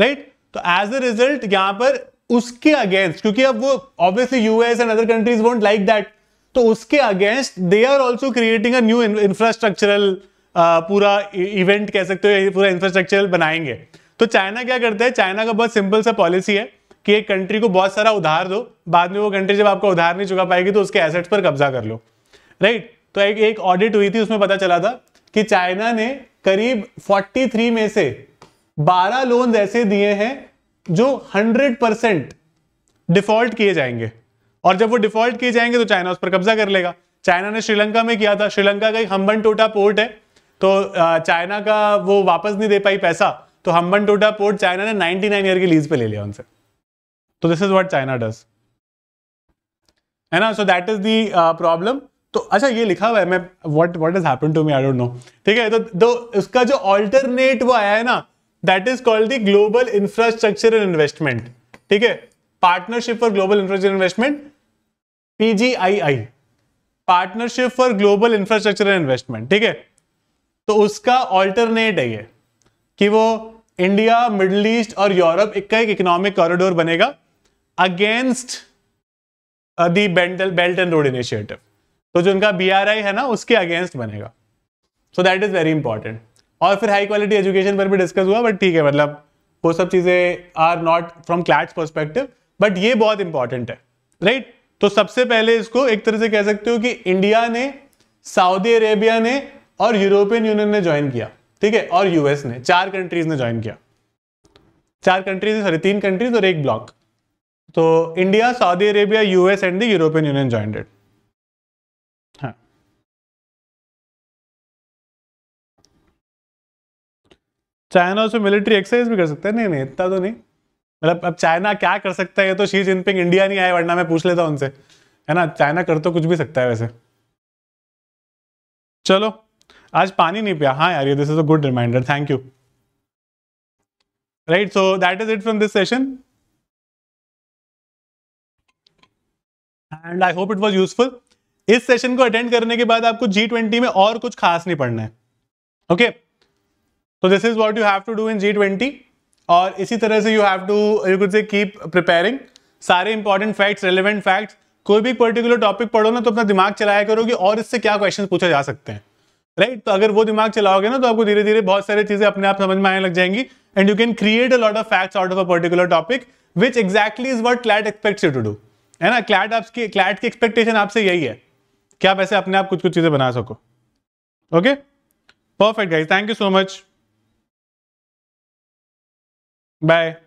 राइट तो एज अ रिजल्ट यहां पर उसके अगेंस्ट क्योंकि अब वो obviously US and other countries won't like that तो उसके against they are also creating new infrastructural पूरा इवेंट e, कह सकते हो पूरा इंफ्रास्ट्रक्चरल बनाएंगे तो चाइना क्या करता है चाइना का बहुत सिंपल सा पॉलिसी है कि एक कंट्री को बहुत सारा उधार दो बाद में वो कंट्री जब आपको उधार नहीं चुका पाएगी तो उसके एसेट्स पर कब्जा कर लो राइट right? तो एक एक ऑडिट हुई थी उसमें पता चला था कि चाइना ने करीब 43 में से 12 लोन ऐसे दिए हैं जो 100 परसेंट डिफॉल्ट किए जाएंगे और जब वो डिफॉल्ट किए जाएंगे तो चाइना उस पर कब्जा कर लेगा चाइना ने श्रीलंका में किया था श्रीलंका का एक हम्बन टोटा पोर्ट है तो चाइना का वो वापस नहीं दे पाई पैसा तो हम्बन टोटा पोर्ट चाइना ने 99 ईयर की लीज पे ले लिया उनसे तो this is what China does है ना so that is the problem तो अच्छा ये लिखा हुआ है मैं what what is happen to me I don't know ठीक है तो दो तो उसका जो ऑल्टरनेट वो आया है ना that is called the global infrastructure and investment ठीक है partnership for global infrastructure investment PGII partnership for global infrastructure and investment ठीक है तो उसका ऑल्टरनेट है ये कि वो इंडिया मिडल ईस्ट और यूरोप का एक इकोनॉमिक कॉरिडोर बनेगा against the belt and road initiative तो जो उनका बी है ना उसके अगेंस्ट बनेगा so that is very important और फिर हाई क्वालिटी एजुकेशन पर भी डिस्कस हुआ बट ठीक है मतलब वो सब चीजें are not from CLAT's perspective but ये बहुत इंपॉर्टेंट है राइट right? तो सबसे पहले इसको एक तरह से कह सकते हो कि इंडिया ने सऊदी अरेबिया ने और यूरोपियन यूनियन ने ज्वाइन किया ठीक है और यूएस ने चार कंट्रीज ने ज्वाइन किया चार कंट्रीज सॉरी तीन कंट्रीज और एक ब्लॉक तो India Saudi Arabia US and the European Union jointed हाँ चाइना उसमें मिलिट्री एक्सरसाइज भी कर सकते हैं नहीं नहीं इतना तो नहीं मतलब अब चाइना क्या कर सकता है ये तो शी जिनपिंग इंडिया नहीं आए वरना मैं पूछ लेता उनसे है ना चाइना कर तो कुछ भी सकता है वैसे चलो आज पानी नहीं पिया हाँ यार ये this is a good reminder thank you right so that is it from this session and I hope it was useful इस सेशन को अटेंड करने के बाद आपको जी ट्वेंटी में और कुछ खास नहीं पढ़ना है okay so this is what you have to do in G twenty और इसी तरह से you have to you could say keep preparing सारे इंपॉर्टेंट फैक्ट्स रेलिवेंट फैक्ट्स कोई भी पर्टिकुलर टॉपिक पढ़ो ना तो अपना दिमाग चलाया कि और इससे क्या क्वेश्चन पूछे जा सकते हैं राइट right? तो अगर वो दिमाग चलाओगे ना तो आपको धीरे धीरे बहुत सारी चीजें अपने आप समझ में आने लग जाएंगी and you can create a lot of facts out of a particular topic which exactly is what CLAT expects you to do है ना क्लैट आपकी क्लैट की एक्सपेक्टेशन आपसे यही है कि आप अपने आप कुछ कुछ चीजें बना सको okay perfect guys thank you so much Bye.